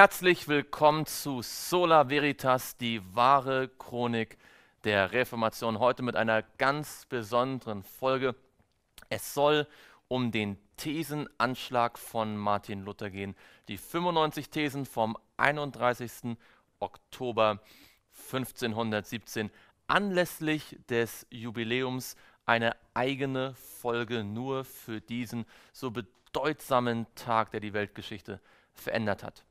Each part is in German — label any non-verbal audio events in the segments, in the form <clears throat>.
Herzlich willkommen zu Sola Veritas, die wahre Chronik der Reformation. Heute mit einer ganz besonderen Folge. Es soll um den Thesenanschlag von Martin Luther gehen. Die 95 Thesen vom 31. Oktober 1517. Anlässlich des Jubiläums eine eigene Folge nur für diesen so bedeutsamen Tag, der die Weltgeschichte verändert hat.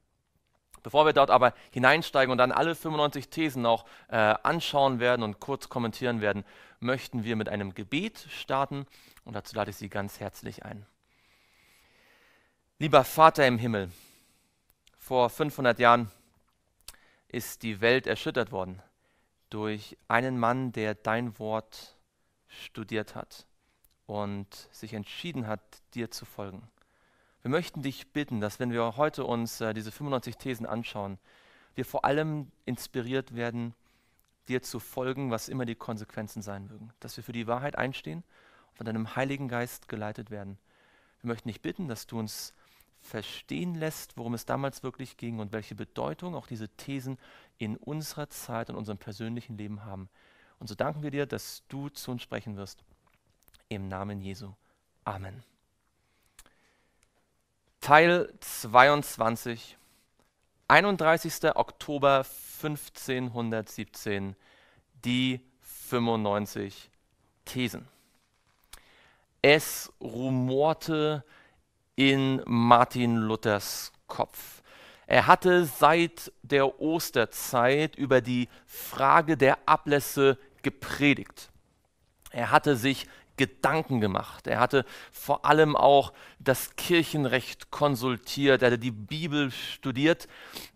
Bevor wir dort aber hineinsteigen und dann alle 95 Thesen auch äh, anschauen werden und kurz kommentieren werden, möchten wir mit einem Gebet starten und dazu lade ich Sie ganz herzlich ein. Lieber Vater im Himmel, vor 500 Jahren ist die Welt erschüttert worden durch einen Mann, der dein Wort studiert hat und sich entschieden hat, dir zu folgen. Wir möchten dich bitten, dass wenn wir heute uns äh, diese 95 Thesen anschauen, wir vor allem inspiriert werden, dir zu folgen, was immer die Konsequenzen sein mögen. Dass wir für die Wahrheit einstehen und von deinem Heiligen Geist geleitet werden. Wir möchten dich bitten, dass du uns verstehen lässt, worum es damals wirklich ging und welche Bedeutung auch diese Thesen in unserer Zeit und unserem persönlichen Leben haben. Und so danken wir dir, dass du zu uns sprechen wirst. Im Namen Jesu. Amen. Teil 22, 31. Oktober 1517, die 95 Thesen. Es rumorte in Martin Luthers Kopf. Er hatte seit der Osterzeit über die Frage der Ablässe gepredigt. Er hatte sich Gedanken gemacht. Er hatte vor allem auch das Kirchenrecht konsultiert, er hatte die Bibel studiert,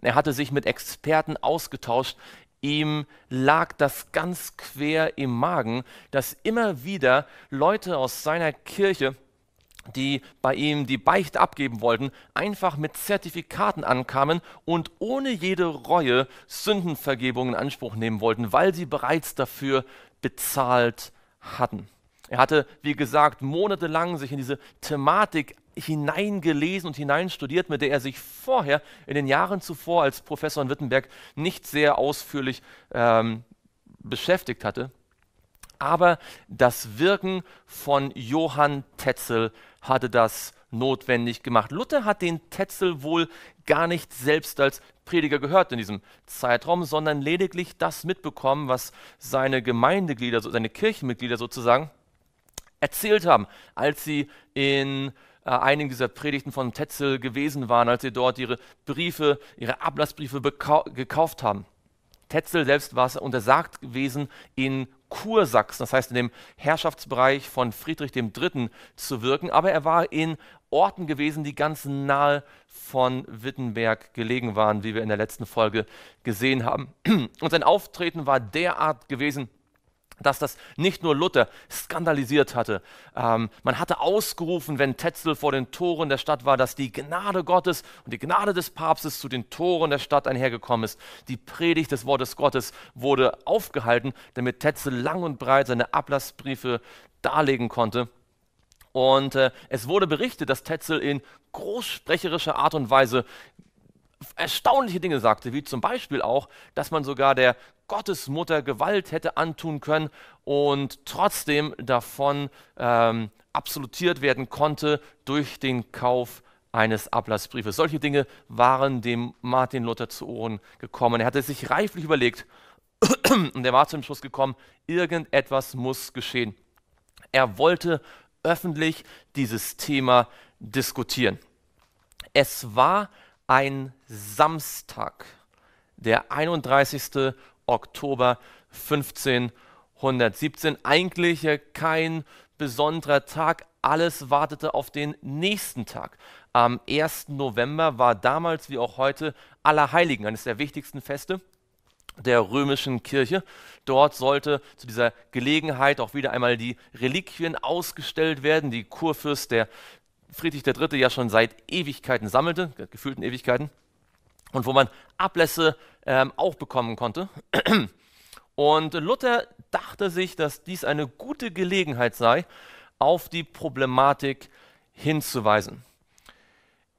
er hatte sich mit Experten ausgetauscht. Ihm lag das ganz quer im Magen, dass immer wieder Leute aus seiner Kirche, die bei ihm die Beichte abgeben wollten, einfach mit Zertifikaten ankamen und ohne jede Reue Sündenvergebung in Anspruch nehmen wollten, weil sie bereits dafür bezahlt hatten. Er hatte, wie gesagt, monatelang sich in diese Thematik hineingelesen und hineinstudiert, mit der er sich vorher in den Jahren zuvor als Professor in Wittenberg nicht sehr ausführlich ähm, beschäftigt hatte. Aber das Wirken von Johann Tetzel hatte das notwendig gemacht. Luther hat den Tetzel wohl gar nicht selbst als Prediger gehört in diesem Zeitraum, sondern lediglich das mitbekommen, was seine Gemeindeglieder, seine Kirchenmitglieder sozusagen erzählt haben, als sie in äh, einigen dieser Predigten von Tetzel gewesen waren, als sie dort ihre Briefe, ihre Ablassbriefe gekauft haben. Tetzel selbst war es untersagt gewesen, in Kursachsen, das heißt in dem Herrschaftsbereich von Friedrich III. zu wirken, aber er war in Orten gewesen, die ganz nahe von Wittenberg gelegen waren, wie wir in der letzten Folge gesehen haben. <clears throat> Und sein Auftreten war derart gewesen, dass das nicht nur Luther skandalisiert hatte. Ähm, man hatte ausgerufen, wenn Tetzel vor den Toren der Stadt war, dass die Gnade Gottes und die Gnade des Papstes zu den Toren der Stadt einhergekommen ist. Die Predigt des Wortes Gottes wurde aufgehalten, damit Tetzel lang und breit seine Ablassbriefe darlegen konnte. Und äh, es wurde berichtet, dass Tetzel in großsprecherischer Art und Weise erstaunliche Dinge sagte, wie zum Beispiel auch, dass man sogar der Gottesmutter Gewalt hätte antun können und trotzdem davon ähm, absolutiert werden konnte durch den Kauf eines Ablassbriefes. Solche Dinge waren dem Martin Luther zu Ohren gekommen. Er hatte sich reiflich überlegt <clears throat> und er war zum Schluss gekommen, irgendetwas muss geschehen. Er wollte öffentlich dieses Thema diskutieren. Es war ein Samstag, der 31. Oktober 1517. Eigentlich kein besonderer Tag, alles wartete auf den nächsten Tag. Am 1. November war damals wie auch heute Allerheiligen, eines der wichtigsten Feste der römischen Kirche. Dort sollte zu dieser Gelegenheit auch wieder einmal die Reliquien ausgestellt werden, die Kurfürst der Friedrich III. ja schon seit Ewigkeiten sammelte, gefühlten Ewigkeiten und wo man Ablässe ähm, auch bekommen konnte. <clears throat> Und Luther dachte sich, dass dies eine gute Gelegenheit sei, auf die Problematik hinzuweisen.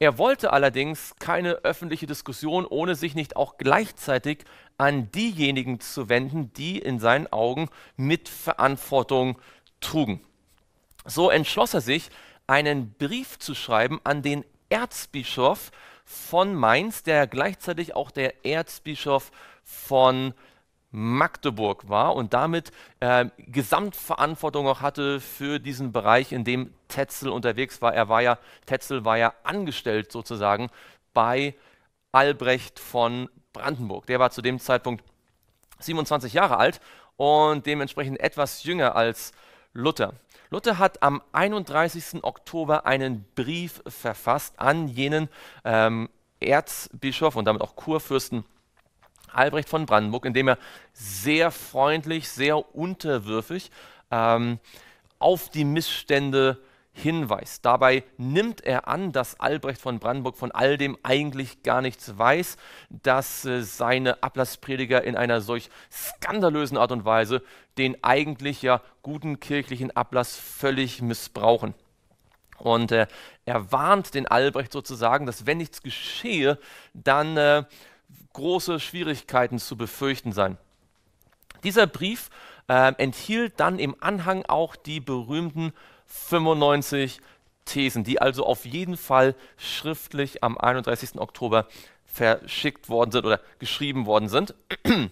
Er wollte allerdings keine öffentliche Diskussion, ohne sich nicht auch gleichzeitig an diejenigen zu wenden, die in seinen Augen Mitverantwortung trugen. So entschloss er sich, einen Brief zu schreiben an den Erzbischof von Mainz, der gleichzeitig auch der Erzbischof von Magdeburg war und damit äh, Gesamtverantwortung auch hatte für diesen Bereich, in dem Tetzel unterwegs war. Er war ja, Tetzel war ja angestellt sozusagen bei Albrecht von Brandenburg. Der war zu dem Zeitpunkt 27 Jahre alt und dementsprechend etwas jünger als äh, Luther. Luther hat am 31. Oktober einen Brief verfasst an jenen ähm, Erzbischof und damit auch Kurfürsten Albrecht von Brandenburg, in dem er sehr freundlich, sehr unterwürfig ähm, auf die Missstände hinweist. Dabei nimmt er an, dass Albrecht von Brandenburg von all dem eigentlich gar nichts weiß, dass äh, seine Ablassprediger in einer solch skandalösen Art und Weise den eigentlich ja guten kirchlichen Ablass völlig missbrauchen. Und äh, er warnt den Albrecht sozusagen, dass wenn nichts geschehe, dann äh, große Schwierigkeiten zu befürchten seien. Dieser Brief ähm, enthielt dann im Anhang auch die berühmten 95 Thesen, die also auf jeden Fall schriftlich am 31. Oktober verschickt worden sind oder geschrieben worden sind. <clears throat>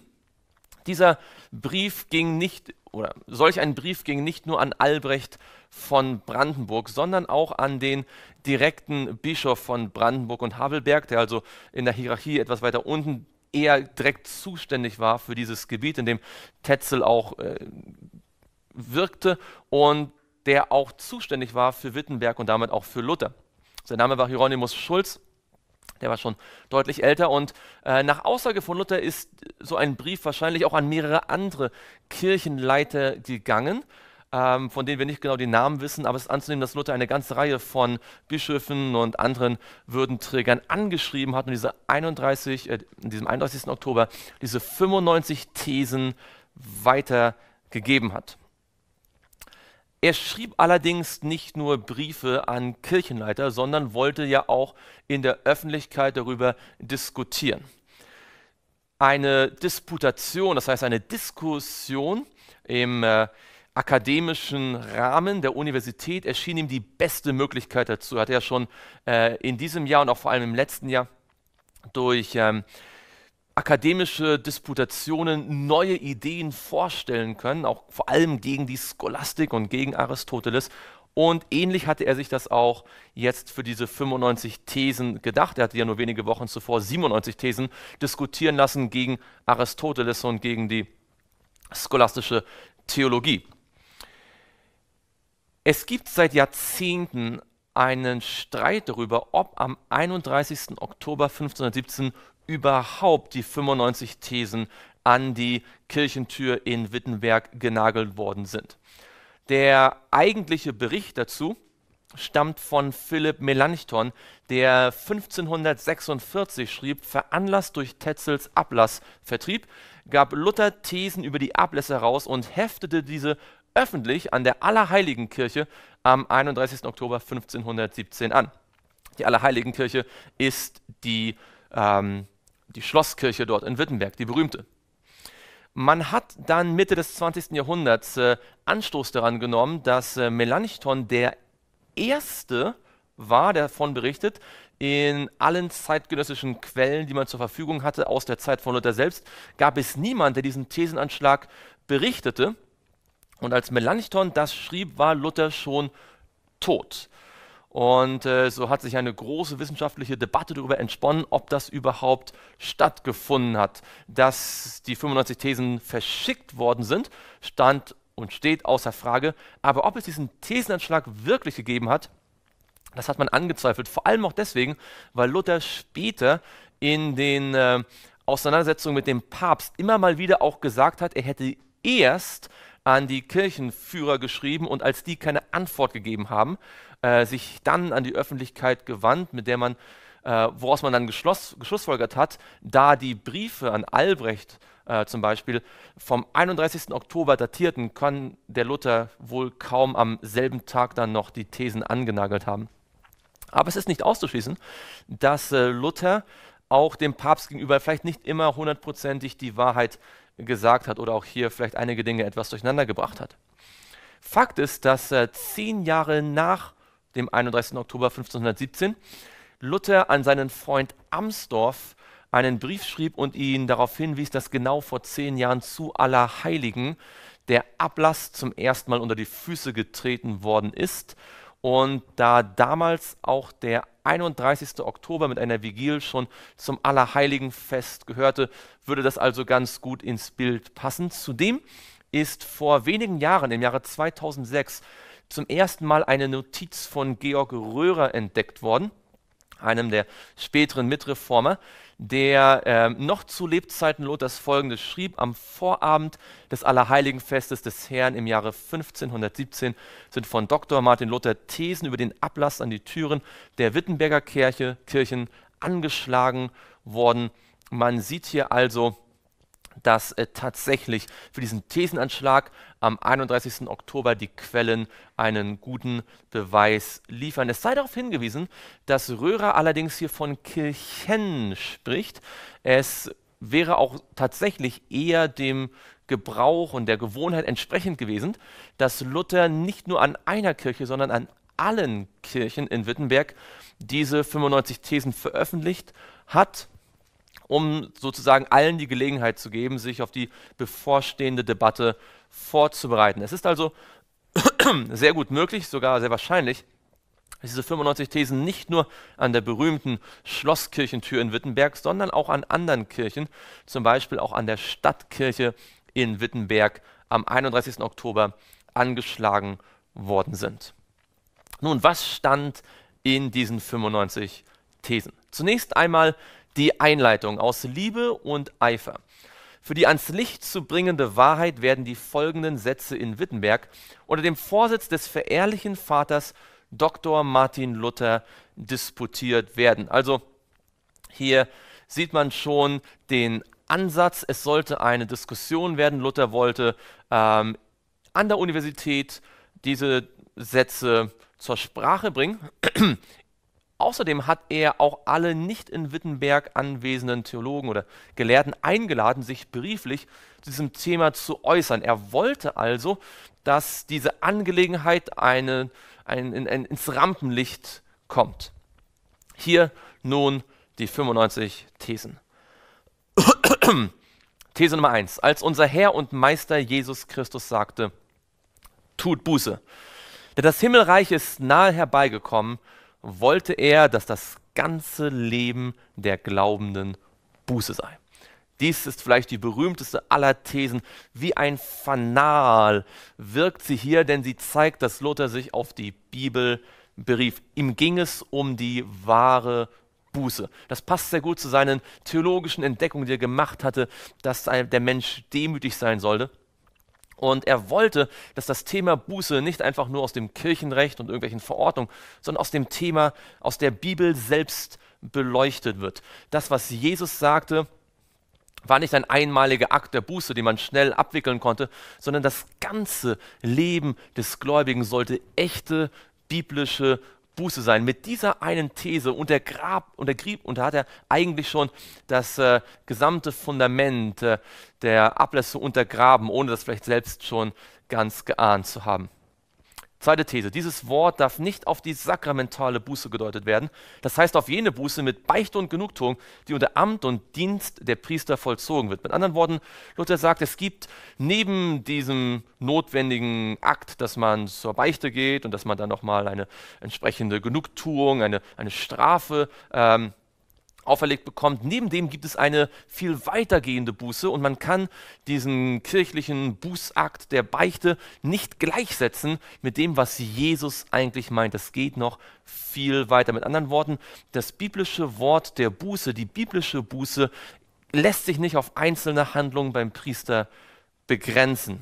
Dieser Brief ging nicht, oder solch ein Brief ging nicht nur an Albrecht von Brandenburg, sondern auch an den direkten Bischof von Brandenburg und Havelberg, der also in der Hierarchie etwas weiter unten eher direkt zuständig war für dieses Gebiet, in dem Tetzel auch äh, wirkte. Und der auch zuständig war für Wittenberg und damit auch für Luther. Sein Name war Hieronymus Schulz. Der war schon deutlich älter und äh, nach Aussage von Luther ist so ein Brief wahrscheinlich auch an mehrere andere Kirchenleiter gegangen, ähm, von denen wir nicht genau die Namen wissen, aber es ist anzunehmen, dass Luther eine ganze Reihe von Bischöfen und anderen Würdenträgern angeschrieben hat und diese 31, äh, in diesem 31. Oktober diese 95 Thesen weitergegeben hat. Er schrieb allerdings nicht nur Briefe an Kirchenleiter, sondern wollte ja auch in der Öffentlichkeit darüber diskutieren. Eine Disputation, das heißt eine Diskussion im äh, akademischen Rahmen der Universität erschien ihm die beste Möglichkeit dazu. Hat er schon äh, in diesem Jahr und auch vor allem im letzten Jahr durch ähm, akademische Disputationen neue Ideen vorstellen können, auch vor allem gegen die Scholastik und gegen Aristoteles. Und ähnlich hatte er sich das auch jetzt für diese 95 Thesen gedacht. Er hatte ja nur wenige Wochen zuvor 97 Thesen diskutieren lassen gegen Aristoteles und gegen die scholastische Theologie. Es gibt seit Jahrzehnten einen Streit darüber, ob am 31. Oktober 1517 überhaupt die 95 Thesen an die Kirchentür in Wittenberg genagelt worden sind. Der eigentliche Bericht dazu stammt von Philipp Melanchthon, der 1546 schrieb, veranlasst durch Tetzels Ablassvertrieb, gab Luther Thesen über die Ablässe heraus und heftete diese öffentlich an der Allerheiligenkirche am 31. Oktober 1517 an. Die Allerheiligenkirche ist die ähm, die Schlosskirche dort in Wittenberg, die berühmte. Man hat dann Mitte des 20. Jahrhunderts äh, Anstoß daran genommen, dass äh, Melanchthon der erste war, der davon berichtet, in allen zeitgenössischen Quellen, die man zur Verfügung hatte, aus der Zeit von Luther selbst, gab es niemanden, der diesen Thesenanschlag berichtete. Und als Melanchthon das schrieb, war Luther schon tot. Und äh, so hat sich eine große wissenschaftliche Debatte darüber entsponnen, ob das überhaupt stattgefunden hat. Dass die 95 Thesen verschickt worden sind, stand und steht außer Frage. Aber ob es diesen Thesenanschlag wirklich gegeben hat, das hat man angezweifelt. Vor allem auch deswegen, weil Luther später in den äh, Auseinandersetzungen mit dem Papst immer mal wieder auch gesagt hat, er hätte erst an die Kirchenführer geschrieben und als die keine Antwort gegeben haben, äh, sich dann an die Öffentlichkeit gewandt, mit der man, äh, woraus man dann geschlussfolgert hat, da die Briefe an Albrecht äh, zum Beispiel vom 31. Oktober datierten, kann der Luther wohl kaum am selben Tag dann noch die Thesen angenagelt haben. Aber es ist nicht auszuschließen, dass äh, Luther auch dem Papst gegenüber vielleicht nicht immer hundertprozentig die Wahrheit gesagt hat oder auch hier vielleicht einige Dinge etwas durcheinander gebracht hat. Fakt ist, dass äh, zehn Jahre nach dem 31. Oktober 1517 Luther an seinen Freund Amsdorf einen Brief schrieb und ihn darauf hinwies, dass genau vor zehn Jahren zu Allerheiligen der Ablass zum ersten Mal unter die Füße getreten worden ist und da damals auch der 31. Oktober mit einer Vigil schon zum Allerheiligenfest gehörte, würde das also ganz gut ins Bild passen. Zudem ist vor wenigen Jahren, im Jahre 2006, zum ersten Mal eine Notiz von Georg Röhrer entdeckt worden, einem der späteren Mitreformer, der äh, noch zu Lebzeiten Lothars folgendes schrieb: Am Vorabend des Allerheiligenfestes des Herrn im Jahre 1517 sind von Dr. Martin Luther Thesen über den Ablass an die Türen der Wittenberger Kirche, Kirchen angeschlagen worden. Man sieht hier also, dass äh, tatsächlich für diesen Thesenanschlag am 31. Oktober die Quellen einen guten Beweis liefern. Es sei darauf hingewiesen, dass Röhrer allerdings hier von Kirchen spricht. Es wäre auch tatsächlich eher dem Gebrauch und der Gewohnheit entsprechend gewesen, dass Luther nicht nur an einer Kirche, sondern an allen Kirchen in Wittenberg diese 95 Thesen veröffentlicht hat um sozusagen allen die Gelegenheit zu geben, sich auf die bevorstehende Debatte vorzubereiten. Es ist also <clears throat> sehr gut möglich, sogar sehr wahrscheinlich, dass diese 95 Thesen nicht nur an der berühmten Schlosskirchentür in Wittenberg, sondern auch an anderen Kirchen, zum Beispiel auch an der Stadtkirche in Wittenberg am 31. Oktober angeschlagen worden sind. Nun, was stand in diesen 95 Thesen? Zunächst einmal die Einleitung aus Liebe und Eifer. Für die ans Licht zu bringende Wahrheit werden die folgenden Sätze in Wittenberg unter dem Vorsitz des verehrlichen Vaters Dr. Martin Luther disputiert werden. Also hier sieht man schon den Ansatz, es sollte eine Diskussion werden. Luther wollte ähm, an der Universität diese Sätze zur Sprache bringen. Außerdem hat er auch alle nicht in Wittenberg anwesenden Theologen oder Gelehrten eingeladen, sich brieflich zu diesem Thema zu äußern. Er wollte also, dass diese Angelegenheit eine, ein, ein, ein, ins Rampenlicht kommt. Hier nun die 95 Thesen. <clears throat> These Nummer 1. Als unser Herr und Meister Jesus Christus sagte, tut Buße, denn das Himmelreich ist nahe herbeigekommen, wollte er, dass das ganze Leben der Glaubenden Buße sei. Dies ist vielleicht die berühmteste aller Thesen. Wie ein Fanal wirkt sie hier, denn sie zeigt, dass Luther sich auf die Bibel berief. Ihm ging es um die wahre Buße. Das passt sehr gut zu seinen theologischen Entdeckungen, die er gemacht hatte, dass der Mensch demütig sein sollte. Und er wollte, dass das Thema Buße nicht einfach nur aus dem Kirchenrecht und irgendwelchen Verordnungen, sondern aus dem Thema, aus der Bibel selbst beleuchtet wird. Das, was Jesus sagte, war nicht ein einmaliger Akt der Buße, den man schnell abwickeln konnte, sondern das ganze Leben des Gläubigen sollte echte biblische Buße sein. Mit dieser einen These untergrab, untergrieb und da hat er eigentlich schon das äh, gesamte Fundament äh, der Ablässe untergraben, ohne das vielleicht selbst schon ganz geahnt zu haben. Zweite These, dieses Wort darf nicht auf die sakramentale Buße gedeutet werden, das heißt auf jene Buße mit Beichte und Genugtuung, die unter Amt und Dienst der Priester vollzogen wird. Mit anderen Worten, Luther sagt, es gibt neben diesem notwendigen Akt, dass man zur Beichte geht und dass man dann nochmal eine entsprechende Genugtuung, eine, eine Strafe ähm, auferlegt bekommt. Neben dem gibt es eine viel weitergehende Buße und man kann diesen kirchlichen Bußakt der Beichte nicht gleichsetzen mit dem, was Jesus eigentlich meint. Das geht noch viel weiter. Mit anderen Worten, das biblische Wort der Buße, die biblische Buße lässt sich nicht auf einzelne Handlungen beim Priester begrenzen.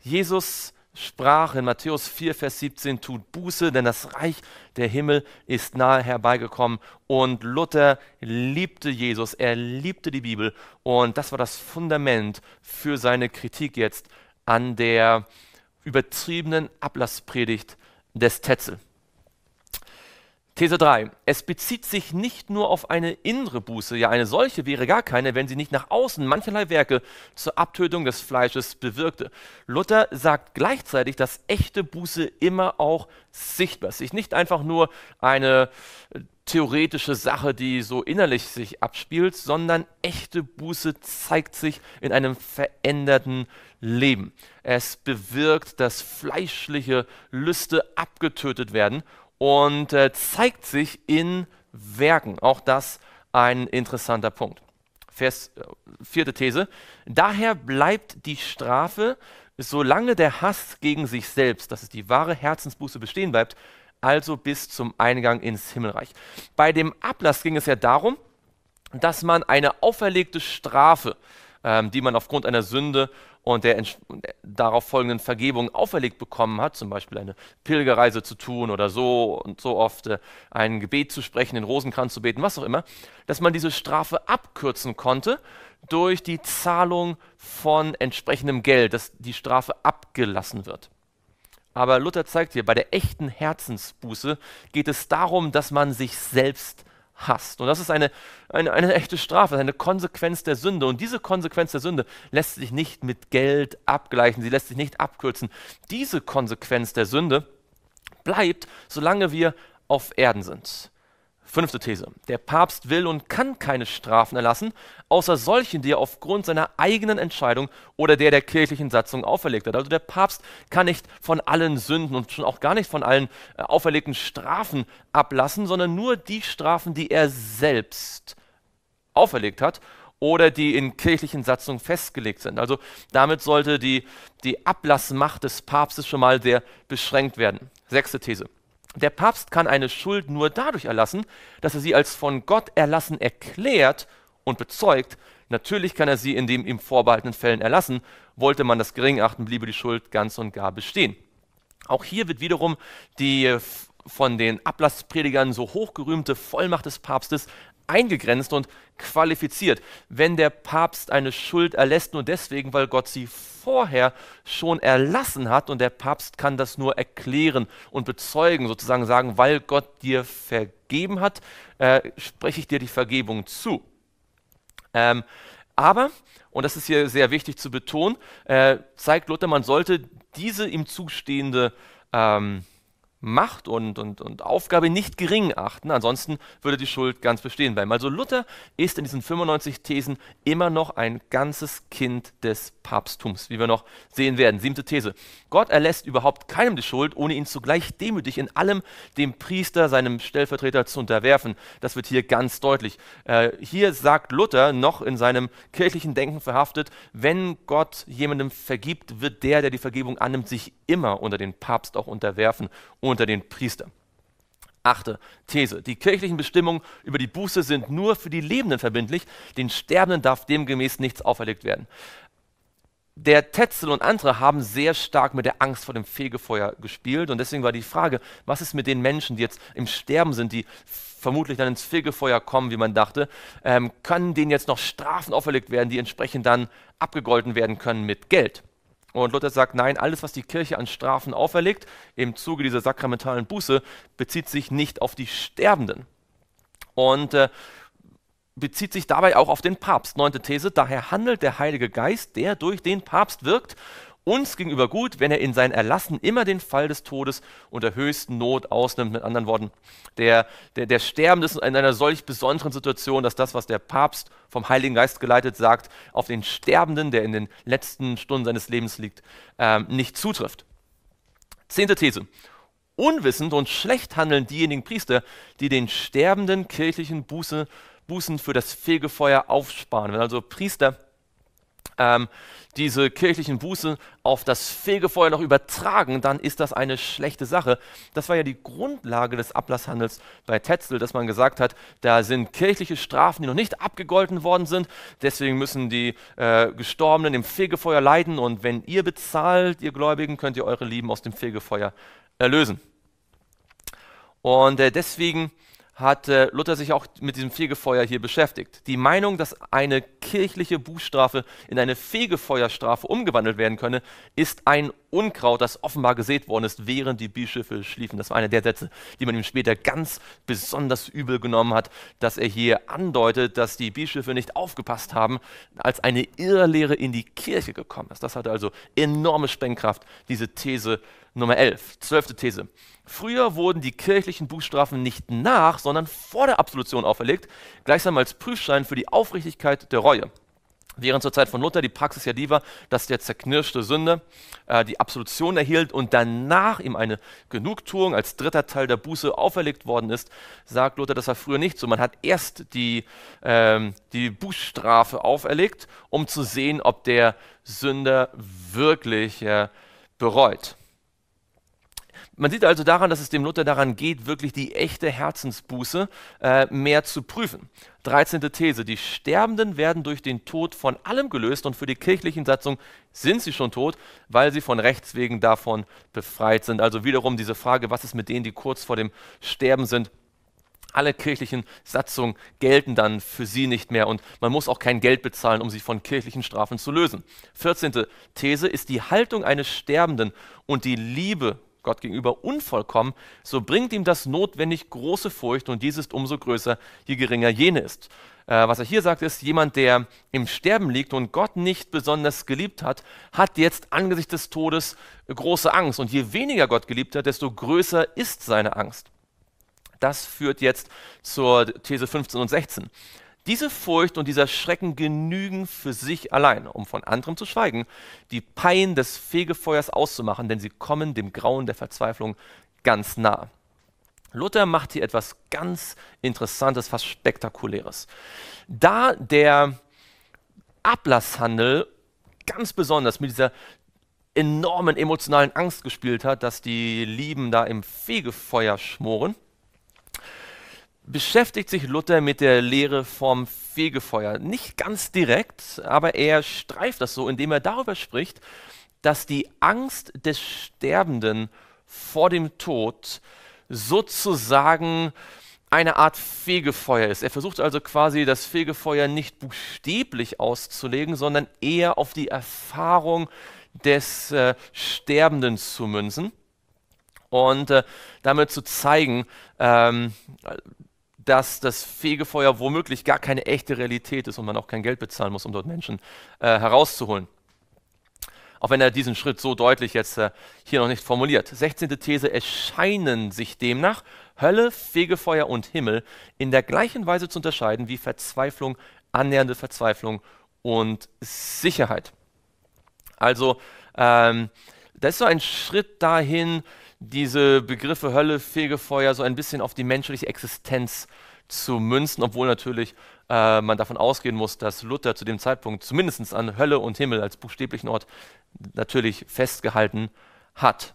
Jesus sprach in Matthäus 4, Vers 17, tut Buße, denn das Reich der Himmel ist nahe herbeigekommen. Und Luther liebte Jesus, er liebte die Bibel und das war das Fundament für seine Kritik jetzt an der übertriebenen Ablasspredigt des Tetzel. These 3. Es bezieht sich nicht nur auf eine innere Buße, ja eine solche wäre gar keine, wenn sie nicht nach außen mancherlei Werke zur Abtötung des Fleisches bewirkte. Luther sagt gleichzeitig, dass echte Buße immer auch sichtbar sich nicht einfach nur eine äh, theoretische Sache, die so innerlich sich abspielt, sondern echte Buße zeigt sich in einem veränderten Leben. Es bewirkt, dass fleischliche Lüste abgetötet werden und äh, zeigt sich in Werken. Auch das ein interessanter Punkt. Vers, äh, vierte These. Daher bleibt die Strafe, solange der Hass gegen sich selbst, das ist die wahre Herzensbuße, bestehen bleibt, also bis zum Eingang ins Himmelreich. Bei dem Ablass ging es ja darum, dass man eine auferlegte Strafe ähm, die man aufgrund einer Sünde und der darauf folgenden Vergebung auferlegt bekommen hat, zum Beispiel eine Pilgerreise zu tun oder so und so oft äh, ein Gebet zu sprechen, den Rosenkranz zu beten, was auch immer, dass man diese Strafe abkürzen konnte durch die Zahlung von entsprechendem Geld, dass die Strafe abgelassen wird. Aber Luther zeigt hier, bei der echten Herzensbuße geht es darum, dass man sich selbst hast. Und das ist eine, eine, eine echte Strafe, eine Konsequenz der Sünde. Und diese Konsequenz der Sünde lässt sich nicht mit Geld abgleichen, sie lässt sich nicht abkürzen. Diese Konsequenz der Sünde bleibt, solange wir auf Erden sind. Fünfte These. Der Papst will und kann keine Strafen erlassen, außer solchen, die er aufgrund seiner eigenen Entscheidung oder der der kirchlichen Satzung auferlegt hat. Also der Papst kann nicht von allen Sünden und schon auch gar nicht von allen äh, auferlegten Strafen ablassen, sondern nur die Strafen, die er selbst auferlegt hat oder die in kirchlichen Satzungen festgelegt sind. Also damit sollte die, die Ablassmacht des Papstes schon mal sehr beschränkt werden. Sechste These. Der Papst kann eine Schuld nur dadurch erlassen, dass er sie als von Gott erlassen erklärt und bezeugt. Natürlich kann er sie in den ihm vorbehaltenen Fällen erlassen. Wollte man das gering achten, bliebe die Schuld ganz und gar bestehen. Auch hier wird wiederum die äh, von den Ablasspredigern so hochgerühmte Vollmacht des Papstes eingegrenzt und qualifiziert. Wenn der Papst eine Schuld erlässt, nur deswegen, weil Gott sie vorher schon erlassen hat und der Papst kann das nur erklären und bezeugen, sozusagen sagen, weil Gott dir vergeben hat, äh, spreche ich dir die Vergebung zu. Ähm, aber, und das ist hier sehr wichtig zu betonen, äh, zeigt Luther, man sollte diese ihm zustehende ähm, Macht und, und, und Aufgabe nicht gering achten. Ansonsten würde die Schuld ganz bestehen bleiben. Also Luther ist in diesen 95 Thesen immer noch ein ganzes Kind des Papsttums, wie wir noch sehen werden. Siebte These. Gott erlässt überhaupt keinem die Schuld, ohne ihn zugleich demütig in allem dem Priester, seinem Stellvertreter zu unterwerfen. Das wird hier ganz deutlich. Äh, hier sagt Luther, noch in seinem kirchlichen Denken verhaftet, wenn Gott jemandem vergibt, wird der, der die Vergebung annimmt, sich immer unter den Papst auch unterwerfen. Ohne unter den Priestern. Achte These. Die kirchlichen Bestimmungen über die Buße sind nur für die Lebenden verbindlich. Den Sterbenden darf demgemäß nichts auferlegt werden. Der Tetzel und andere haben sehr stark mit der Angst vor dem Fegefeuer gespielt. Und deswegen war die Frage, was ist mit den Menschen, die jetzt im Sterben sind, die vermutlich dann ins Fegefeuer kommen, wie man dachte, ähm, können denen jetzt noch Strafen auferlegt werden, die entsprechend dann abgegolten werden können mit Geld? Und Luther sagt, nein, alles, was die Kirche an Strafen auferlegt, im Zuge dieser sakramentalen Buße, bezieht sich nicht auf die Sterbenden. Und äh, bezieht sich dabei auch auf den Papst. Neunte These, daher handelt der Heilige Geist, der durch den Papst wirkt uns gegenüber gut, wenn er in seinen Erlassen immer den Fall des Todes und der höchsten Not ausnimmt. Mit anderen Worten, der, der, der Sterbende ist in einer solch besonderen Situation, dass das, was der Papst vom Heiligen Geist geleitet sagt, auf den Sterbenden, der in den letzten Stunden seines Lebens liegt, äh, nicht zutrifft. Zehnte These. Unwissend und schlecht handeln diejenigen Priester, die den sterbenden kirchlichen Buße, Bußen für das Fegefeuer aufsparen. Wenn also Priester ähm, diese kirchlichen Buße auf das Fegefeuer noch übertragen, dann ist das eine schlechte Sache. Das war ja die Grundlage des Ablasshandels bei Tetzel, dass man gesagt hat, da sind kirchliche Strafen, die noch nicht abgegolten worden sind, deswegen müssen die äh, Gestorbenen im Fegefeuer leiden und wenn ihr bezahlt, ihr Gläubigen, könnt ihr eure Lieben aus dem Fegefeuer erlösen. Und äh, deswegen hat äh, Luther sich auch mit diesem Fegefeuer hier beschäftigt. Die Meinung, dass eine kirchliche Bußstrafe in eine Fegefeuerstrafe umgewandelt werden könne, ist ein Unkraut, das offenbar gesät worden ist, während die Bischöfe schliefen. Das war einer der Sätze, die man ihm später ganz besonders übel genommen hat, dass er hier andeutet, dass die Bischöfe nicht aufgepasst haben, als eine Irrlehre in die Kirche gekommen ist. Das hatte also enorme Sprengkraft, diese These Nummer 11, zwölfte These. Früher wurden die kirchlichen Bußstrafen nicht nach, sondern vor der Absolution auferlegt, gleichsam als Prüfschein für die Aufrichtigkeit der Reue. Während zur Zeit von Luther die Praxis ja die war, dass der zerknirschte Sünde äh, die Absolution erhielt und danach ihm eine Genugtuung als dritter Teil der Buße auferlegt worden ist, sagt Luther, das war früher nicht so. Man hat erst die, ähm, die Bußstrafe auferlegt, um zu sehen, ob der Sünder wirklich äh, bereut. Man sieht also daran, dass es dem Luther daran geht, wirklich die echte Herzensbuße äh, mehr zu prüfen. 13. These. Die Sterbenden werden durch den Tod von allem gelöst und für die kirchlichen Satzungen sind sie schon tot, weil sie von Rechts wegen davon befreit sind. Also wiederum diese Frage, was ist mit denen, die kurz vor dem Sterben sind? Alle kirchlichen Satzungen gelten dann für sie nicht mehr und man muss auch kein Geld bezahlen, um sie von kirchlichen Strafen zu lösen. 14. These ist die Haltung eines Sterbenden und die Liebe Gott gegenüber unvollkommen, so bringt ihm das notwendig große Furcht und dies ist umso größer, je geringer jene ist. Äh, was er hier sagt, ist, jemand, der im Sterben liegt und Gott nicht besonders geliebt hat, hat jetzt angesichts des Todes große Angst. Und je weniger Gott geliebt hat, desto größer ist seine Angst. Das führt jetzt zur These 15 und 16. Diese Furcht und dieser Schrecken genügen für sich allein, um von anderem zu schweigen, die Pein des Fegefeuers auszumachen, denn sie kommen dem Grauen der Verzweiflung ganz nah. Luther macht hier etwas ganz Interessantes, fast Spektakuläres. Da der Ablasshandel ganz besonders mit dieser enormen emotionalen Angst gespielt hat, dass die Lieben da im Fegefeuer schmoren, beschäftigt sich Luther mit der Lehre vom Fegefeuer. Nicht ganz direkt, aber er streift das so, indem er darüber spricht, dass die Angst des Sterbenden vor dem Tod sozusagen eine Art Fegefeuer ist. Er versucht also quasi das Fegefeuer nicht buchstäblich auszulegen, sondern eher auf die Erfahrung des äh, Sterbenden zu münzen und äh, damit zu zeigen, ähm, dass das Fegefeuer womöglich gar keine echte Realität ist und man auch kein Geld bezahlen muss, um dort Menschen äh, herauszuholen. Auch wenn er diesen Schritt so deutlich jetzt äh, hier noch nicht formuliert. 16. These erscheinen sich demnach Hölle, Fegefeuer und Himmel in der gleichen Weise zu unterscheiden wie Verzweiflung, annähernde Verzweiflung und Sicherheit. Also ähm, das ist so ein Schritt dahin, diese Begriffe Hölle, Fegefeuer so ein bisschen auf die menschliche Existenz zu münzen, obwohl natürlich äh, man davon ausgehen muss, dass Luther zu dem Zeitpunkt zumindest an Hölle und Himmel als buchstäblichen Ort natürlich festgehalten hat.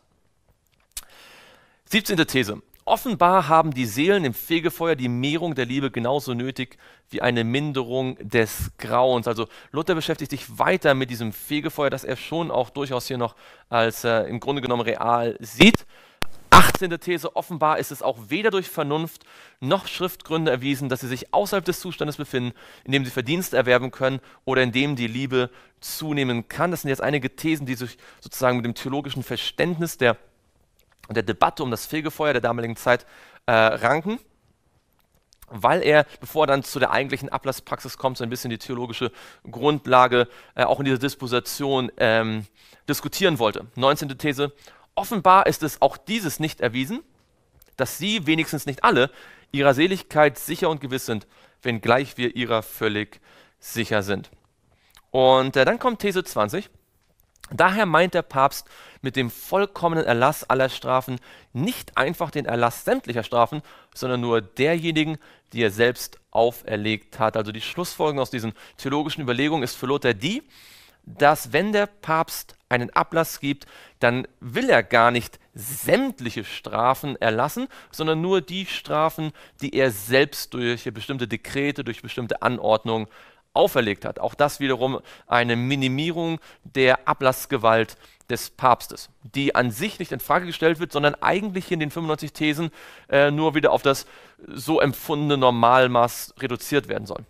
17. These. Offenbar haben die Seelen im Fegefeuer die Mehrung der Liebe genauso nötig wie eine Minderung des Grauens. Also Luther beschäftigt sich weiter mit diesem Fegefeuer, das er schon auch durchaus hier noch als äh, im Grunde genommen real sieht. 18. These, offenbar ist es auch weder durch Vernunft noch Schriftgründe erwiesen, dass sie sich außerhalb des Zustandes befinden, in dem sie Verdienst erwerben können oder in dem die Liebe zunehmen kann. Das sind jetzt einige Thesen, die sich sozusagen mit dem theologischen Verständnis der und der Debatte um das Fegefeuer der damaligen Zeit äh, ranken, weil er, bevor er dann zu der eigentlichen Ablasspraxis kommt, so ein bisschen die theologische Grundlage äh, auch in dieser Disposition ähm, diskutieren wollte. 19. These. Offenbar ist es auch dieses nicht erwiesen, dass sie, wenigstens nicht alle, ihrer Seligkeit sicher und gewiss sind, wenngleich wir ihrer völlig sicher sind. Und äh, dann kommt These 20. Daher meint der Papst, mit dem vollkommenen Erlass aller Strafen nicht einfach den Erlass sämtlicher Strafen, sondern nur derjenigen, die er selbst auferlegt hat. Also die Schlussfolgerung aus diesen theologischen Überlegungen ist für Luther die, dass wenn der Papst einen Ablass gibt, dann will er gar nicht sämtliche Strafen erlassen, sondern nur die Strafen, die er selbst durch bestimmte Dekrete, durch bestimmte Anordnungen auferlegt hat. Auch das wiederum eine Minimierung der Ablassgewalt des Papstes, die an sich nicht in Frage gestellt wird, sondern eigentlich in den 95 Thesen äh, nur wieder auf das so empfundene Normalmaß reduziert werden soll.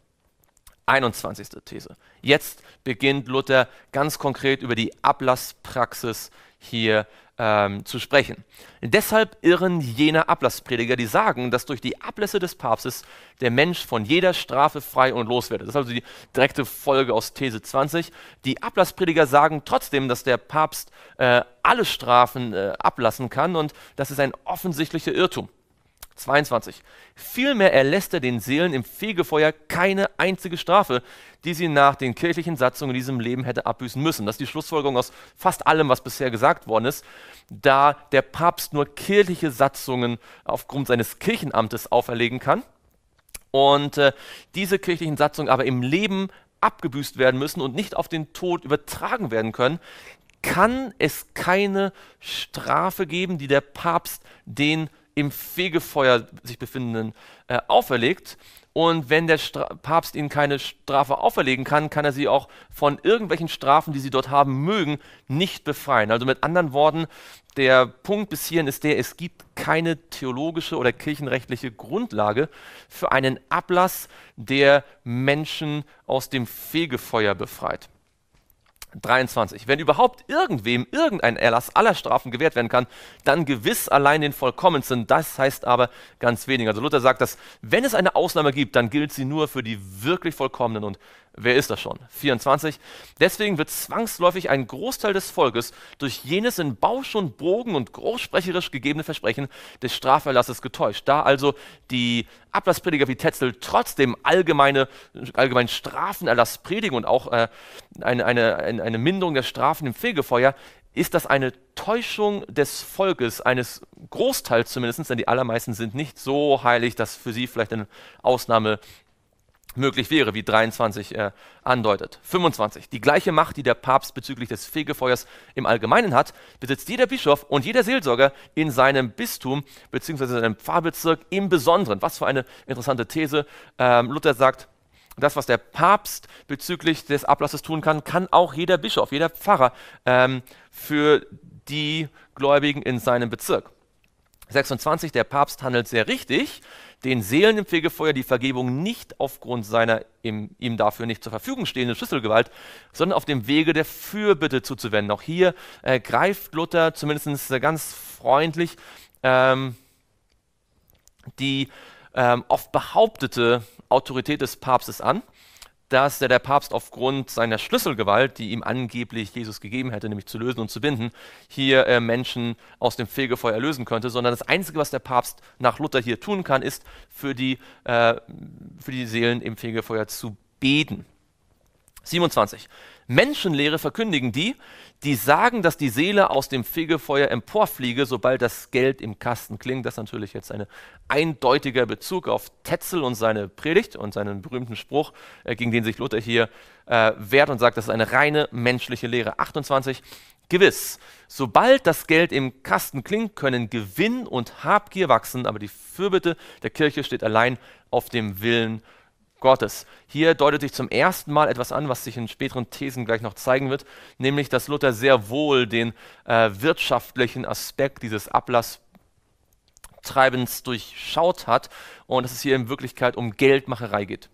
21. These. Jetzt beginnt Luther ganz konkret über die Ablasspraxis hier ähm, zu sprechen. Deshalb irren jene Ablassprediger, die sagen, dass durch die Ablässe des Papstes der Mensch von jeder Strafe frei und los werde. Das ist also die direkte Folge aus These 20. Die Ablassprediger sagen trotzdem, dass der Papst äh, alle Strafen äh, ablassen kann und das ist ein offensichtlicher Irrtum. 22. Vielmehr erlässt er den Seelen im Fegefeuer keine einzige Strafe, die sie nach den kirchlichen Satzungen in diesem Leben hätte abbüßen müssen. Das ist die Schlussfolgerung aus fast allem, was bisher gesagt worden ist, da der Papst nur kirchliche Satzungen aufgrund seines Kirchenamtes auferlegen kann und äh, diese kirchlichen Satzungen aber im Leben abgebüßt werden müssen und nicht auf den Tod übertragen werden können, kann es keine Strafe geben, die der Papst den im Fegefeuer sich befindenden äh, auferlegt. Und wenn der Stra Papst ihnen keine Strafe auferlegen kann, kann er sie auch von irgendwelchen Strafen, die sie dort haben mögen, nicht befreien. Also mit anderen Worten, der Punkt bis hierhin ist der, es gibt keine theologische oder kirchenrechtliche Grundlage für einen Ablass, der Menschen aus dem Fegefeuer befreit. 23. Wenn überhaupt irgendwem irgendein Erlass aller Strafen gewährt werden kann, dann gewiss allein den Vollkommensten. Das heißt aber ganz wenig. Also Luther sagt, dass wenn es eine Ausnahme gibt, dann gilt sie nur für die wirklich Vollkommenen und Wer ist das schon? 24. Deswegen wird zwangsläufig ein Großteil des Volkes durch jenes in Bausch und Bogen und großsprecherisch gegebene Versprechen des Straferlasses getäuscht. Da also die Ablassprediger wie Tetzel trotzdem allgemeine, allgemeinen Strafenerlass predigen und auch äh, eine, eine, eine Minderung der Strafen im Fegefeuer, ist das eine Täuschung des Volkes, eines Großteils zumindest, denn die allermeisten sind nicht so heilig, dass für sie vielleicht eine Ausnahme möglich wäre, wie 23 äh, andeutet. 25. Die gleiche Macht, die der Papst bezüglich des Fegefeuers im Allgemeinen hat, besitzt jeder Bischof und jeder Seelsorger in seinem Bistum bzw. seinem Pfarrbezirk im Besonderen. Was für eine interessante These. Ähm, Luther sagt, das, was der Papst bezüglich des Ablasses tun kann, kann auch jeder Bischof, jeder Pfarrer ähm, für die Gläubigen in seinem Bezirk. 26, der Papst handelt sehr richtig, den Seelen im Fegefeuer die Vergebung nicht aufgrund seiner im, ihm dafür nicht zur Verfügung stehenden Schlüsselgewalt, sondern auf dem Wege der Fürbitte zuzuwenden. Auch hier äh, greift Luther zumindest ganz freundlich ähm, die ähm, oft behauptete Autorität des Papstes an dass der, der Papst aufgrund seiner Schlüsselgewalt, die ihm angeblich Jesus gegeben hätte, nämlich zu lösen und zu binden, hier äh, Menschen aus dem Fegefeuer lösen könnte, sondern das Einzige, was der Papst nach Luther hier tun kann, ist, für die, äh, für die Seelen im Fegefeuer zu beten. 27. Menschenlehre verkündigen die, die sagen, dass die Seele aus dem Fegefeuer emporfliege, sobald das Geld im Kasten klingt. Das ist natürlich jetzt ein eindeutiger Bezug auf Tetzel und seine Predigt und seinen berühmten Spruch, äh, gegen den sich Luther hier äh, wehrt und sagt, das ist eine reine menschliche Lehre. 28. Gewiss, sobald das Geld im Kasten klingt, können Gewinn und Habgier wachsen, aber die Fürbitte der Kirche steht allein auf dem Willen Gottes. Gottes. Hier deutet sich zum ersten Mal etwas an, was sich in späteren Thesen gleich noch zeigen wird, nämlich dass Luther sehr wohl den äh, wirtschaftlichen Aspekt dieses Ablasstreibens durchschaut hat und dass es hier in Wirklichkeit um Geldmacherei geht.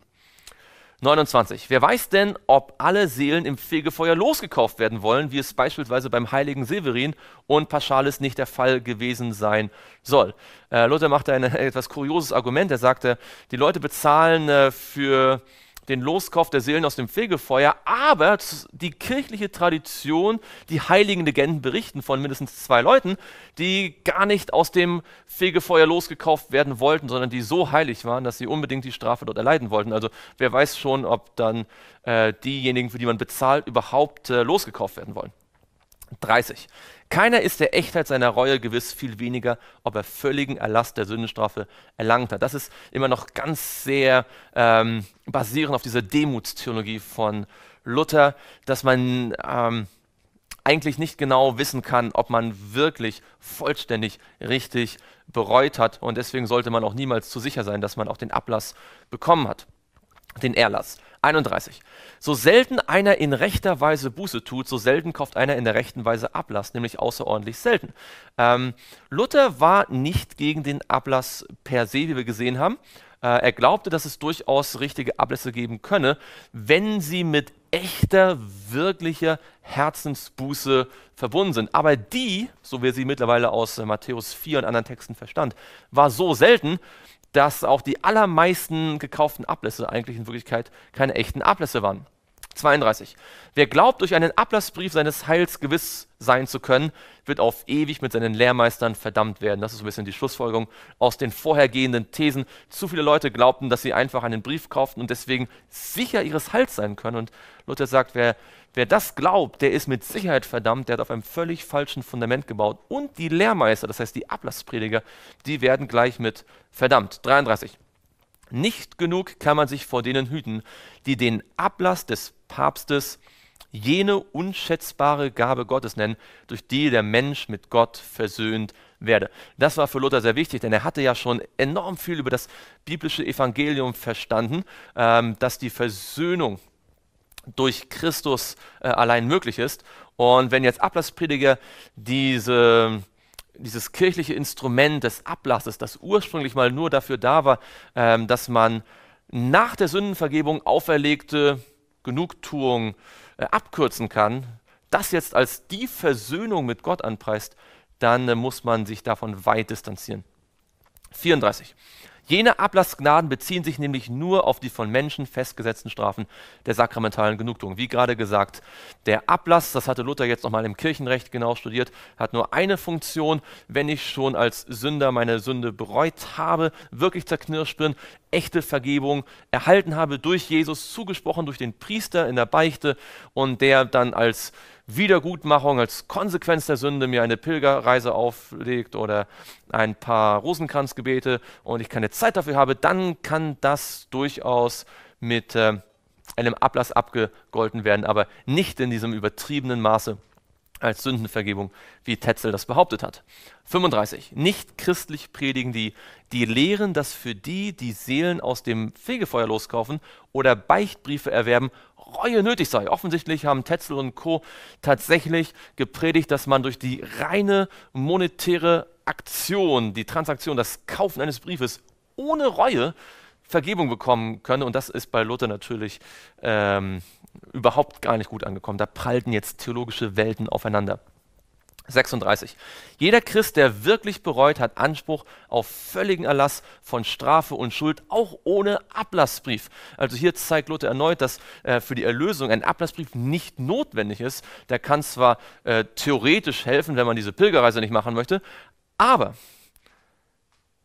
29. Wer weiß denn, ob alle Seelen im Fegefeuer losgekauft werden wollen, wie es beispielsweise beim heiligen Severin und Paschalis nicht der Fall gewesen sein soll? Äh, Luther machte ein <laughs> etwas kurioses Argument. Er sagte, die Leute bezahlen äh, für den Loskauf der Seelen aus dem Fegefeuer, aber die kirchliche Tradition, die heiligen Legenden berichten von mindestens zwei Leuten, die gar nicht aus dem Fegefeuer losgekauft werden wollten, sondern die so heilig waren, dass sie unbedingt die Strafe dort erleiden wollten. Also wer weiß schon, ob dann äh, diejenigen, für die man bezahlt, überhaupt äh, losgekauft werden wollen. 30. Keiner ist der Echtheit seiner Reue gewiss, viel weniger, ob er völligen Erlass der Sündenstrafe erlangt hat. Das ist immer noch ganz sehr ähm, basierend auf dieser Demutstheologie von Luther, dass man ähm, eigentlich nicht genau wissen kann, ob man wirklich vollständig richtig bereut hat. Und deswegen sollte man auch niemals zu sicher sein, dass man auch den Ablass bekommen hat den Erlass. 31. So selten einer in rechter Weise Buße tut, so selten kauft einer in der rechten Weise Ablass, nämlich außerordentlich selten. Ähm, Luther war nicht gegen den Ablass per se, wie wir gesehen haben. Äh, er glaubte, dass es durchaus richtige Ablässe geben könne, wenn sie mit echter, wirklicher Herzensbuße verbunden sind. Aber die, so wie er sie mittlerweile aus äh, Matthäus 4 und anderen Texten verstand, war so selten, dass auch die allermeisten gekauften Ablässe eigentlich in Wirklichkeit keine echten Ablässe waren. 32. Wer glaubt, durch einen Ablassbrief seines Heils gewiss sein zu können, wird auf ewig mit seinen Lehrmeistern verdammt werden. Das ist so ein bisschen die Schlussfolgerung aus den vorhergehenden Thesen. Zu viele Leute glaubten, dass sie einfach einen Brief kauften und deswegen sicher ihres Heils sein können. Und Luther sagt, wer, wer das glaubt, der ist mit Sicherheit verdammt, der hat auf einem völlig falschen Fundament gebaut. Und die Lehrmeister, das heißt die Ablassprediger, die werden gleich mit verdammt. 33. Nicht genug kann man sich vor denen hüten, die den Ablass des Papstes jene unschätzbare Gabe Gottes nennen, durch die der Mensch mit Gott versöhnt werde. Das war für Luther sehr wichtig, denn er hatte ja schon enorm viel über das biblische Evangelium verstanden, ähm, dass die Versöhnung durch Christus äh, allein möglich ist. Und wenn jetzt Ablassprediger diese, dieses kirchliche Instrument des Ablasses, das ursprünglich mal nur dafür da war, ähm, dass man nach der Sündenvergebung auferlegte Genugtuung äh, abkürzen kann, das jetzt als die Versöhnung mit Gott anpreist, dann äh, muss man sich davon weit distanzieren. 34. Jene Ablassgnaden beziehen sich nämlich nur auf die von Menschen festgesetzten Strafen der sakramentalen Genugtuung. Wie gerade gesagt, der Ablass, das hatte Luther jetzt nochmal im Kirchenrecht genau studiert, hat nur eine Funktion, wenn ich schon als Sünder meine Sünde bereut habe, wirklich zerknirscht bin, echte Vergebung erhalten habe durch Jesus, zugesprochen durch den Priester in der Beichte und der dann als Wiedergutmachung als Konsequenz der Sünde mir eine Pilgerreise auflegt oder ein paar Rosenkranzgebete und ich keine Zeit dafür habe, dann kann das durchaus mit äh, einem Ablass abgegolten werden, aber nicht in diesem übertriebenen Maße als Sündenvergebung, wie Tetzel das behauptet hat. 35. Nicht christlich predigen die, die lehren, dass für die, die Seelen aus dem Fegefeuer loskaufen oder Beichtbriefe erwerben, Reue nötig sei. Offensichtlich haben Tetzel und Co. tatsächlich gepredigt, dass man durch die reine monetäre Aktion, die Transaktion, das Kaufen eines Briefes ohne Reue Vergebung bekommen könne. Und das ist bei Luther natürlich ähm, überhaupt gar nicht gut angekommen. Da prallten jetzt theologische Welten aufeinander. 36. Jeder Christ, der wirklich bereut, hat Anspruch auf völligen Erlass von Strafe und Schuld, auch ohne Ablassbrief. Also hier zeigt Luther erneut, dass äh, für die Erlösung ein Ablassbrief nicht notwendig ist. Der kann zwar äh, theoretisch helfen, wenn man diese Pilgerreise nicht machen möchte, aber